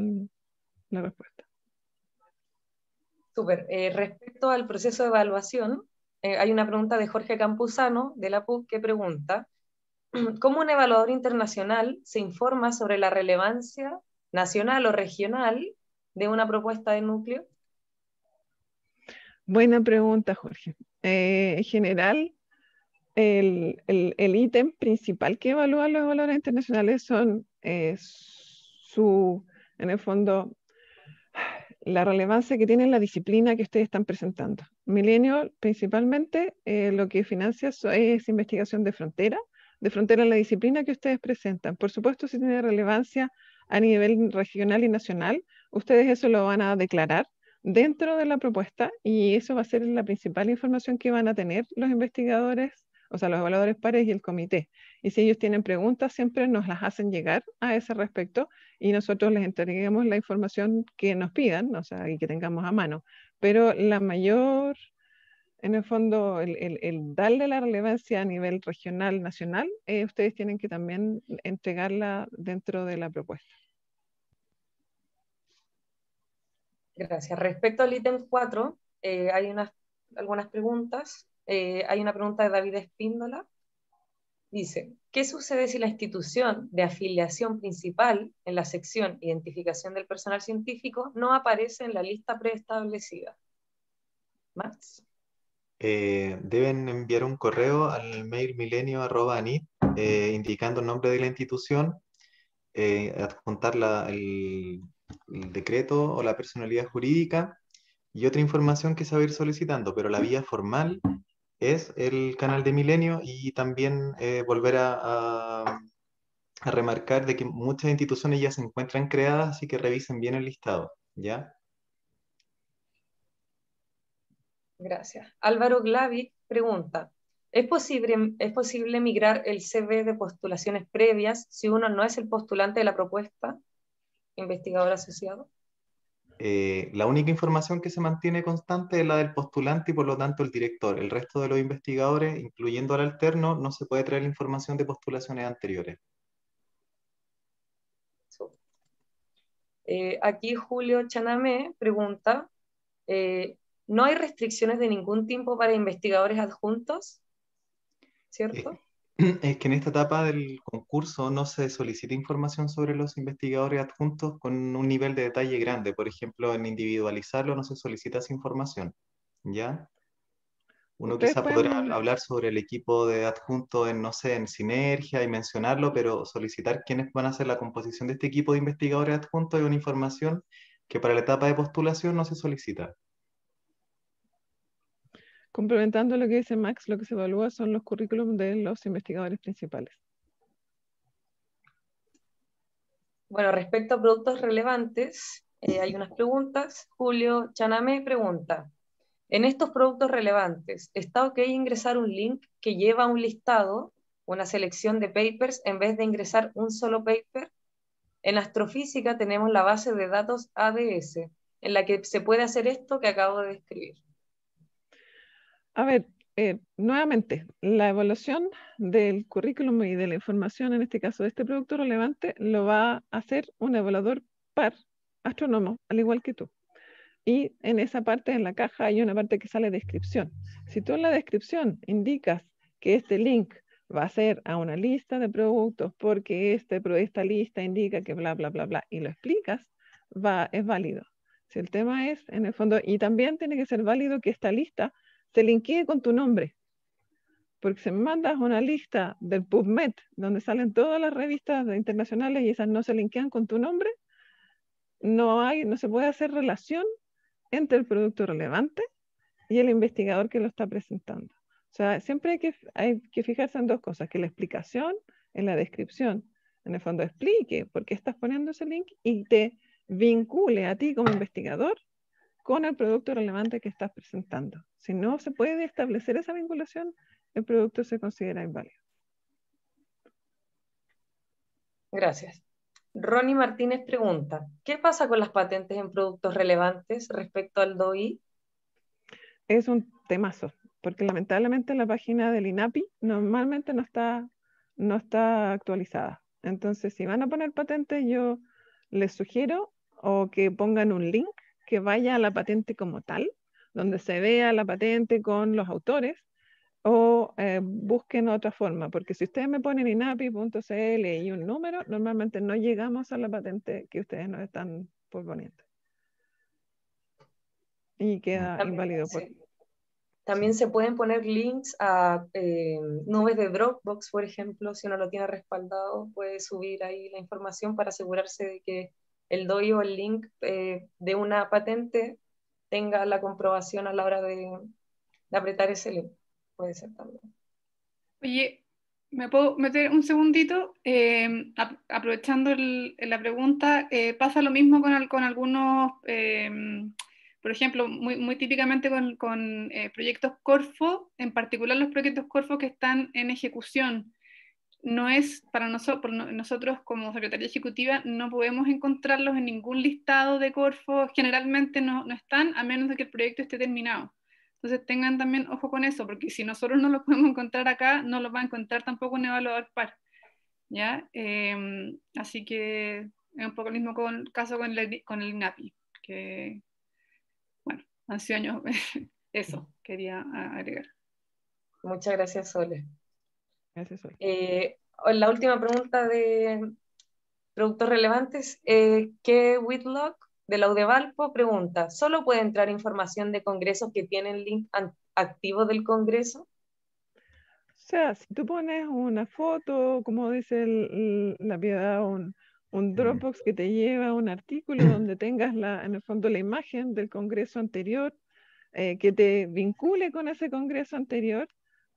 la respuesta. Súper. Eh, respecto al proceso de evaluación, eh, hay una pregunta de Jorge Campuzano de la PUC que pregunta, ¿cómo un evaluador internacional se informa sobre la relevancia nacional o regional de una propuesta de núcleo? Buena pregunta, Jorge. Eh, en general, el, ítem principal que evalúan los evaluadores internacionales son su, en el fondo, la relevancia que tiene la disciplina que ustedes están presentando. Milenio, principalmente, eh, lo que financia es investigación de frontera, de frontera en la disciplina que ustedes presentan. Por supuesto, si tiene relevancia a nivel regional y nacional, ustedes eso lo van a declarar dentro de la propuesta y eso va a ser la principal información que van a tener los investigadores o sea, los evaluadores pares y el comité. Y si ellos tienen preguntas, siempre nos las hacen llegar a ese respecto y nosotros les entreguemos la información que nos pidan, o sea, y que tengamos a mano. Pero la mayor, en el fondo, el, darle la relevancia a nivel regional, nacional, eh, ustedes tienen que también entregarla dentro de la propuesta. Gracias. Respecto al ítem 4, eh, hay unas, algunas preguntas eh, hay una pregunta de David Espíndola. Dice, ¿qué sucede si la institución de afiliación principal en la sección Identificación del Personal Científico no aparece en la lista preestablecida? Max. Eh, deben enviar un correo al mail milenio.anit eh, indicando el nombre de la institución, eh, adjuntar el, decreto o la personalidad jurídica y otra información que saber solicitando, pero la vía formal es el canal de Milenio y también eh, volver a, remarcar de que muchas instituciones ya se encuentran creadas, así que revisen bien el listado, ¿ya? Gracias. Álvaro Glavi pregunta, ¿es posible, ¿es posible migrar el CV de postulaciones previas si uno no es el postulante de la propuesta investigador asociado? Eh, la única información que se mantiene constante es la del postulante y por lo tanto el director. El resto de los investigadores, incluyendo al alterno, no se puede traer información de postulaciones anteriores. Eh, aquí Julio Chaname pregunta, eh, ¿no hay restricciones de ningún tipo para investigadores adjuntos? ¿Cierto? es que en esta etapa del concurso no se solicita información sobre los investigadores adjuntos con un nivel de detalle grande. Por ejemplo, en individualizarlo no se solicita esa información. ¿Ya? Uno quizá podrá hablar sobre el equipo de adjunto en, no sé, en sinergia y mencionarlo, pero solicitar quiénes van a hacer la composición de este equipo de investigadores adjuntos es una información que para la etapa de postulación no se solicita. Complementando lo que dice Max, lo que se evalúa son los currículums de los investigadores principales. Bueno, respecto a productos relevantes, eh, hay unas preguntas. Julio Chaname pregunta, en estos productos relevantes, ¿está ok ingresar un link que lleva un listado, una selección de papers, en vez de ingresar un solo paper? En astrofísica tenemos la base de datos ADS, en la que se puede hacer esto que acabo de describir. A ver, eh, nuevamente, la evaluación del currículum y de la información, en este caso de este producto relevante, lo va a hacer un evaluador par, astrónomo, al igual que tú. Y en esa parte, en la caja, hay una parte que sale descripción. Si tú en la descripción indicas que este link va a ser a una lista de productos porque este, esta lista indica que bla, bla, bla, bla, y lo explicas, va, es válido. Si el tema es, en el fondo, y también tiene que ser válido que esta lista se linkee con tu nombre. Porque si mandas una lista del PubMed, donde salen todas las revistas internacionales y esas no se linkean con tu nombre, no, hay, no se puede hacer relación entre el producto relevante y el investigador que lo está presentando. O sea, siempre hay que, hay que fijarse en dos cosas, que la explicación en la descripción, en el fondo explique por qué estás poniendo ese link y te vincule a ti como investigador con el producto relevante que estás presentando. Si no se puede establecer esa vinculación, el producto se considera inválido. Gracias. Ronnie Martínez pregunta, ¿qué pasa con las patentes en productos relevantes respecto al DOI? Es un temazo, porque lamentablemente la página del INAPI normalmente no está, no está actualizada. Entonces, si van a poner patentes, yo les sugiero o que pongan un link vaya a la patente como tal, donde se vea la patente con los autores, o eh, busquen otra forma, porque si ustedes me ponen inapi.cl y un número, normalmente no llegamos a la patente que ustedes nos están proponiendo. Y queda inválido. También se pueden poner links a eh, nubes de Dropbox, por ejemplo, si uno lo tiene respaldado, puede subir ahí la información para asegurarse de que el DOI o el link eh, de una patente tenga la comprobación a la hora de, apretar ese link. Puede ser también. Oye, ¿me puedo meter un segundito? Eh, aprovechando la pregunta, eh, pasa lo mismo con, algunos, por ejemplo, muy, típicamente con proyectos Corfo, en particular los proyectos Corfo que están en ejecución no es para nosotros, nosotros como Secretaría Ejecutiva no podemos encontrarlos en ningún listado de Corfo, generalmente no, no, están a menos de que el proyecto esté terminado. Entonces tengan también ojo con eso, porque si nosotros no los podemos encontrar acá, no los va a encontrar tampoco un evaluador par. ¿ya? Em, así que es un poco el mismo con, caso con el, con el INAPI, que, bueno, hace años, eso quería agregar. Muchas gracias, Sole. Eh, la última pregunta de productos relevantes, eh, que Whitlock de Laudevalpo pregunta, ¿solo puede entrar información de congresos que tienen link activo del congreso? O sea, si tú pones una foto, como dice la piedad, un, mm. Dropbox que te lleva a un artículo mm. donde tengas en el fondo la imagen del congreso anterior, eh, que te vincule con ese congreso anterior,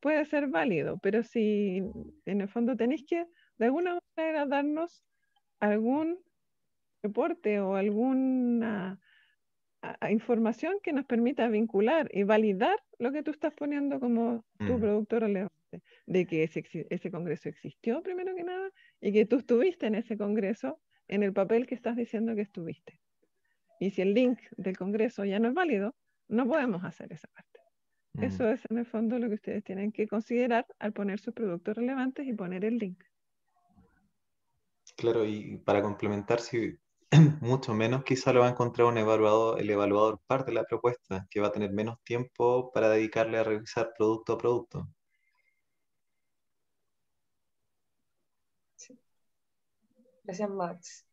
puede ser válido, pero si en el fondo tenéis que de alguna manera darnos algún reporte o alguna información que nos permita vincular y validar lo que tú estás poniendo como tu mm. productor relevante, de que ese congreso existió primero que nada y que tú estuviste en ese congreso en el papel que estás diciendo que estuviste. Y si el link del congreso ya no es válido, no podemos hacer esa parte. Eso mm. es en el fondo lo que ustedes tienen que considerar al poner sus productos relevantes y poner el link. Claro, y para complementar, si mucho menos quizá lo va a encontrar un evaluador, el evaluador parte de la propuesta, que va a tener menos tiempo para dedicarle a revisar producto a producto. Gracias, Max.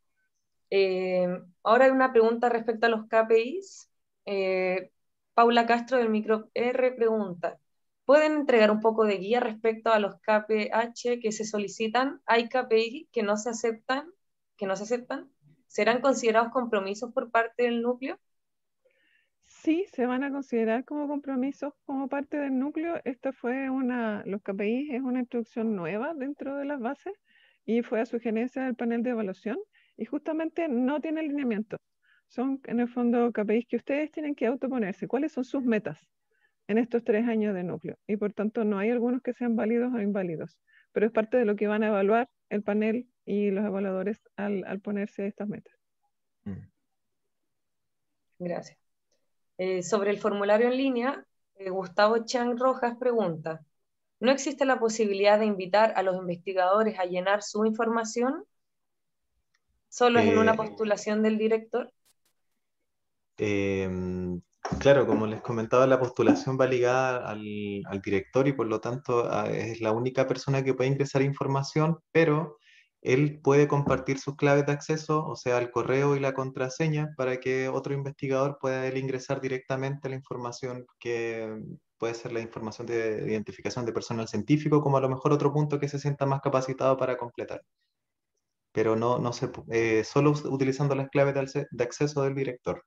Eh, ahora hay una pregunta respecto a los KPIs. Eh, Paula Castro del Micro R pregunta, ¿pueden entregar un poco de guía respecto a los KPH que se solicitan? ¿Hay KPI que no se aceptan? Que no se aceptan? ¿Serán considerados compromisos por parte del núcleo? Sí, se van a considerar como compromisos como parte del núcleo. Esta fue una, los KPI es una instrucción nueva dentro de las bases y fue a sugerencia del panel de evaluación y justamente no tiene alineamiento son en el fondo KPIs que ustedes tienen que autoponerse. ¿Cuáles son sus metas en estos tres años de núcleo? Y por tanto, no hay algunos que sean válidos o inválidos, pero es parte de lo que van a evaluar el panel y los evaluadores al, al ponerse estas metas. Mm. Gracias. Eh, sobre el formulario en línea, eh, Gustavo Chang Rojas pregunta, ¿no existe la posibilidad de invitar a los investigadores a llenar su información? ¿Solo es en una eh, postulación del director? Em, claro, como les comentaba, la postulación va ligada al, director y por lo tanto ah, es la única persona que puede ingresar información, pero él puede compartir sus claves de acceso, o sea, el correo y la contraseña, para que otro investigador pueda ingresar directamente la información que puede ser la información de, identificación de personal científico, como a lo mejor otro punto que se sienta más capacitado para completar. Pero no, no se, eh, solo utilizando las claves de acceso del director.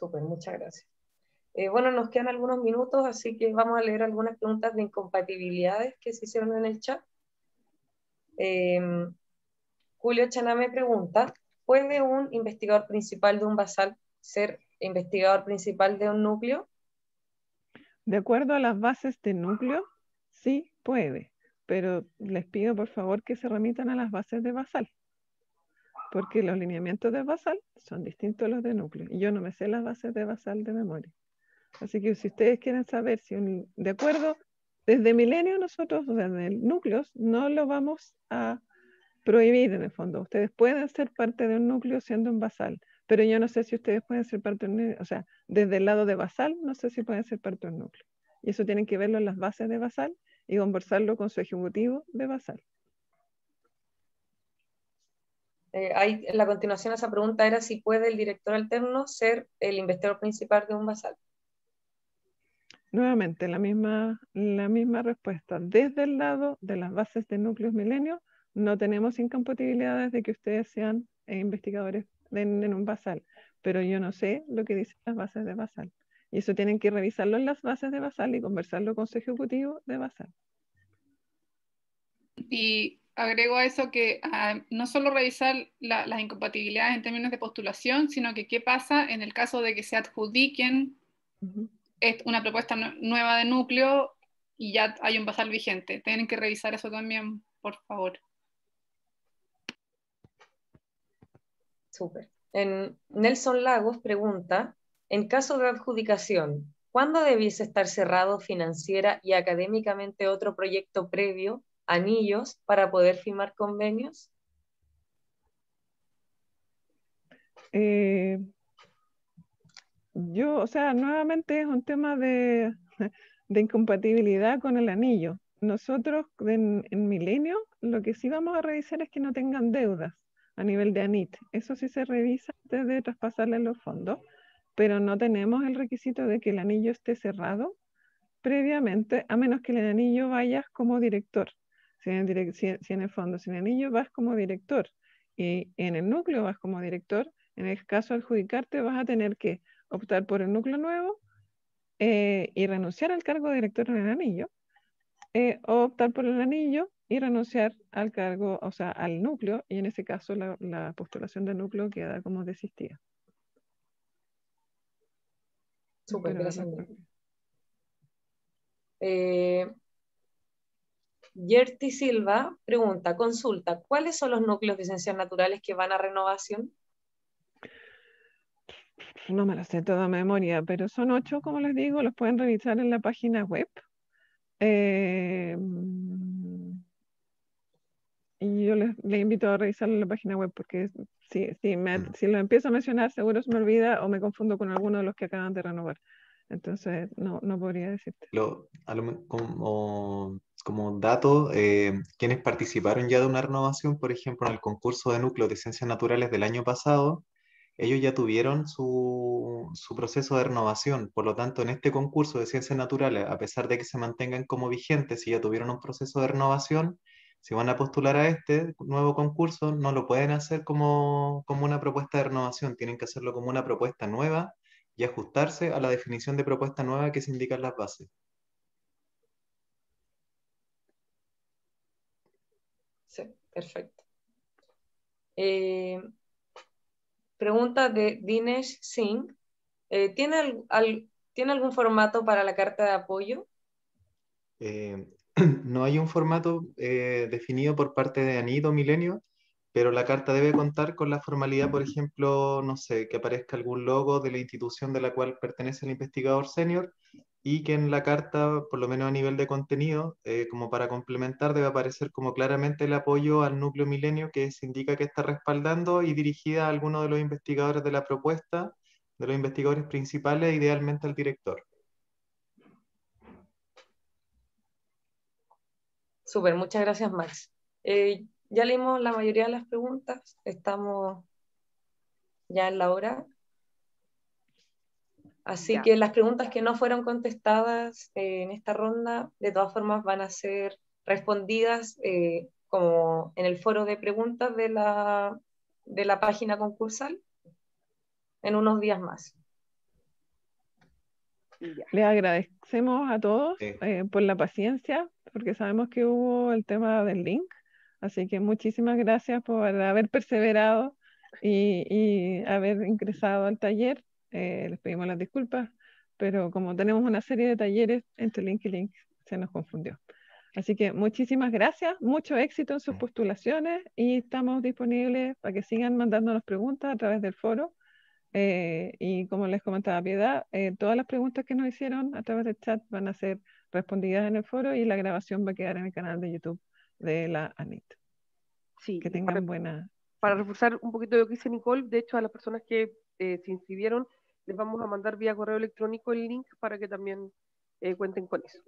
Súper, muchas gracias. Eh, bueno, nos quedan algunos minutos, así que vamos a leer algunas preguntas de incompatibilidades que se hicieron en el chat. Em, Julio Julio me pregunta, ¿puede un investigador principal de un basal ser investigador principal de un núcleo? De acuerdo a las bases de núcleo, sí puede, pero les pido por favor que se remitan a las bases de basal porque los lineamientos de basal son distintos a los de núcleo. Y yo no me sé las bases de basal de memoria. Así que si ustedes quieren saber si de acuerdo, desde milenio nosotros, desde núcleos, no lo vamos a prohibir en el fondo. Ustedes pueden ser parte de un núcleo siendo un basal, pero yo no sé si ustedes pueden ser parte de un, o sea, desde el lado de basal, no sé si pueden ser parte de un núcleo. Y eso tienen que verlo en las bases de basal y conversarlo con su ejecutivo de basal eh, la continuación a esa pregunta era si puede el director alterno ser el investigador principal de un basal. Nuevamente, la misma, la misma respuesta. Desde el lado de las bases de núcleos milenio, no tenemos incompatibilidades de que ustedes sean eh, investigadores en, un basal, pero yo no sé lo que dicen las bases de basal. Y eso tienen que revisarlo en las bases de basal y conversarlo con su ejecutivo de basal. Y agrego a eso que ah, no solo revisar las incompatibilidades en términos de postulación, sino que qué pasa en el caso de que se adjudiquen una propuesta nueva de núcleo y ya hay un basal vigente. Tienen que revisar eso también, por favor. Súper. Nelson Lagos pregunta, en caso de adjudicación, ¿cuándo debiese estar cerrado financiera y académicamente otro proyecto previo anillos para poder firmar convenios? Eh, yo, o sea, nuevamente es un tema de, incompatibilidad con el anillo. Nosotros en, Milenio lo que sí vamos a revisar es que no tengan deudas a nivel de ANIT. Eso sí se revisa antes de traspasarle los fondos, pero no tenemos el requisito de que el anillo esté cerrado previamente, a menos que el anillo vayas como director. Si en, el si en el fondo, sin anillo, vas como director y en el núcleo vas como director, en el caso de adjudicarte vas a tener que optar por el núcleo nuevo eh, y renunciar al cargo de director en el anillo, eh, o optar por el anillo y renunciar al cargo, o sea, al núcleo, y en ese caso la, postulación del núcleo queda como desistida. Super, gracias. Eh, Yerti Silva pregunta, consulta, ¿cuáles son los núcleos de ciencias naturales que van a renovación? No me lo sé toda memoria, pero son ocho, como les digo, los pueden revisar en la página web. Eh, y yo les, invito a revisar la página web porque mm. si, lo empiezo a mencionar seguro se me olvida o me confundo con alguno de los que acaban de renovar. Entonces, no, podría decirte como dato, eh, quienes participaron ya de una renovación, por ejemplo, en el concurso de núcleo de ciencias naturales del año pasado, ellos ya tuvieron su, proceso de renovación. Por lo tanto, en este concurso de ciencias naturales, a pesar de que se mantengan como vigentes, si ya tuvieron un proceso de renovación, si van a postular a este nuevo concurso, no lo pueden hacer como, como una propuesta de renovación, tienen que hacerlo como una propuesta nueva y ajustarse a la definición de propuesta nueva que se indican las bases. Perfecto. Eh, pregunta de Dinesh Singh. Eh, ¿tiene, algún formato para la carta de apoyo? Eh, no hay un formato definido por parte de Anido Milenio, pero la carta debe contar con la formalidad, por ejemplo, no sé, que aparezca algún logo de la institución de la cual pertenece el investigador senior, y que en la carta, por lo menos a nivel de contenido, eh, como para complementar, debe aparecer como claramente el apoyo al núcleo milenio que se indica que está respaldando y dirigida a alguno de los investigadores de la propuesta, de los investigadores principales, idealmente al director. Super. muchas gracias Max. Eh, ya leímos la mayoría de las preguntas, estamos ya en la hora, Así que las preguntas que no fueron contestadas eh, en esta ronda, de todas formas, van a ser respondidas eh, como en el foro de preguntas de la, de la página concursal en unos días más. Le agradecemos a todos eh, por la paciencia, porque sabemos que hubo el tema del link, así que muchísimas gracias por haber perseverado y haber ingresado al taller. Eh, les pedimos las disculpas, pero como tenemos una serie de talleres entre Link y Link, se nos confundió. Así que muchísimas gracias, mucho éxito en sus mm. postulaciones y estamos disponibles para que sigan mandándonos preguntas a través del foro. Eh, y como les comentaba Piedad, eh, todas las preguntas que nos hicieron a través del chat van a ser respondidas en el foro y la grabación va a quedar en el canal de YouTube de la ANIT. Sí, que tengan buena. Para reforzar un poquito lo que dice Nicole, de hecho, a las personas que se inscribieron, les vamos a mandar vía correo electrónico el link para que también eh, cuenten con eso.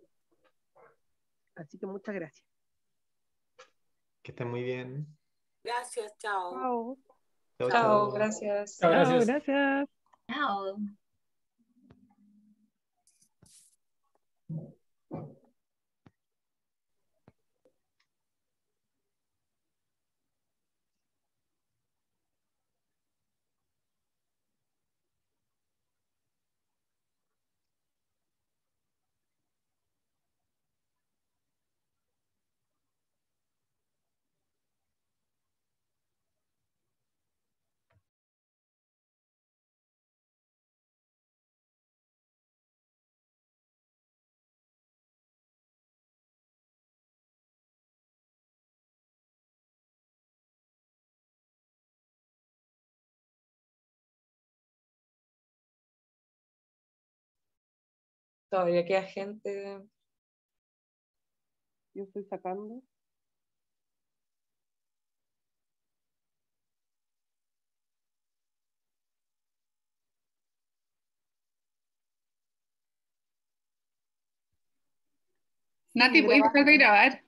Así que muchas gracias. Que estén muy bien. Gracias, chao. Chao, gracias. Chao, gracias. Chao, gracias. Chao. Todavía queda gente. Yo estoy sacando. Nati, ¿puedes dejar de grabar?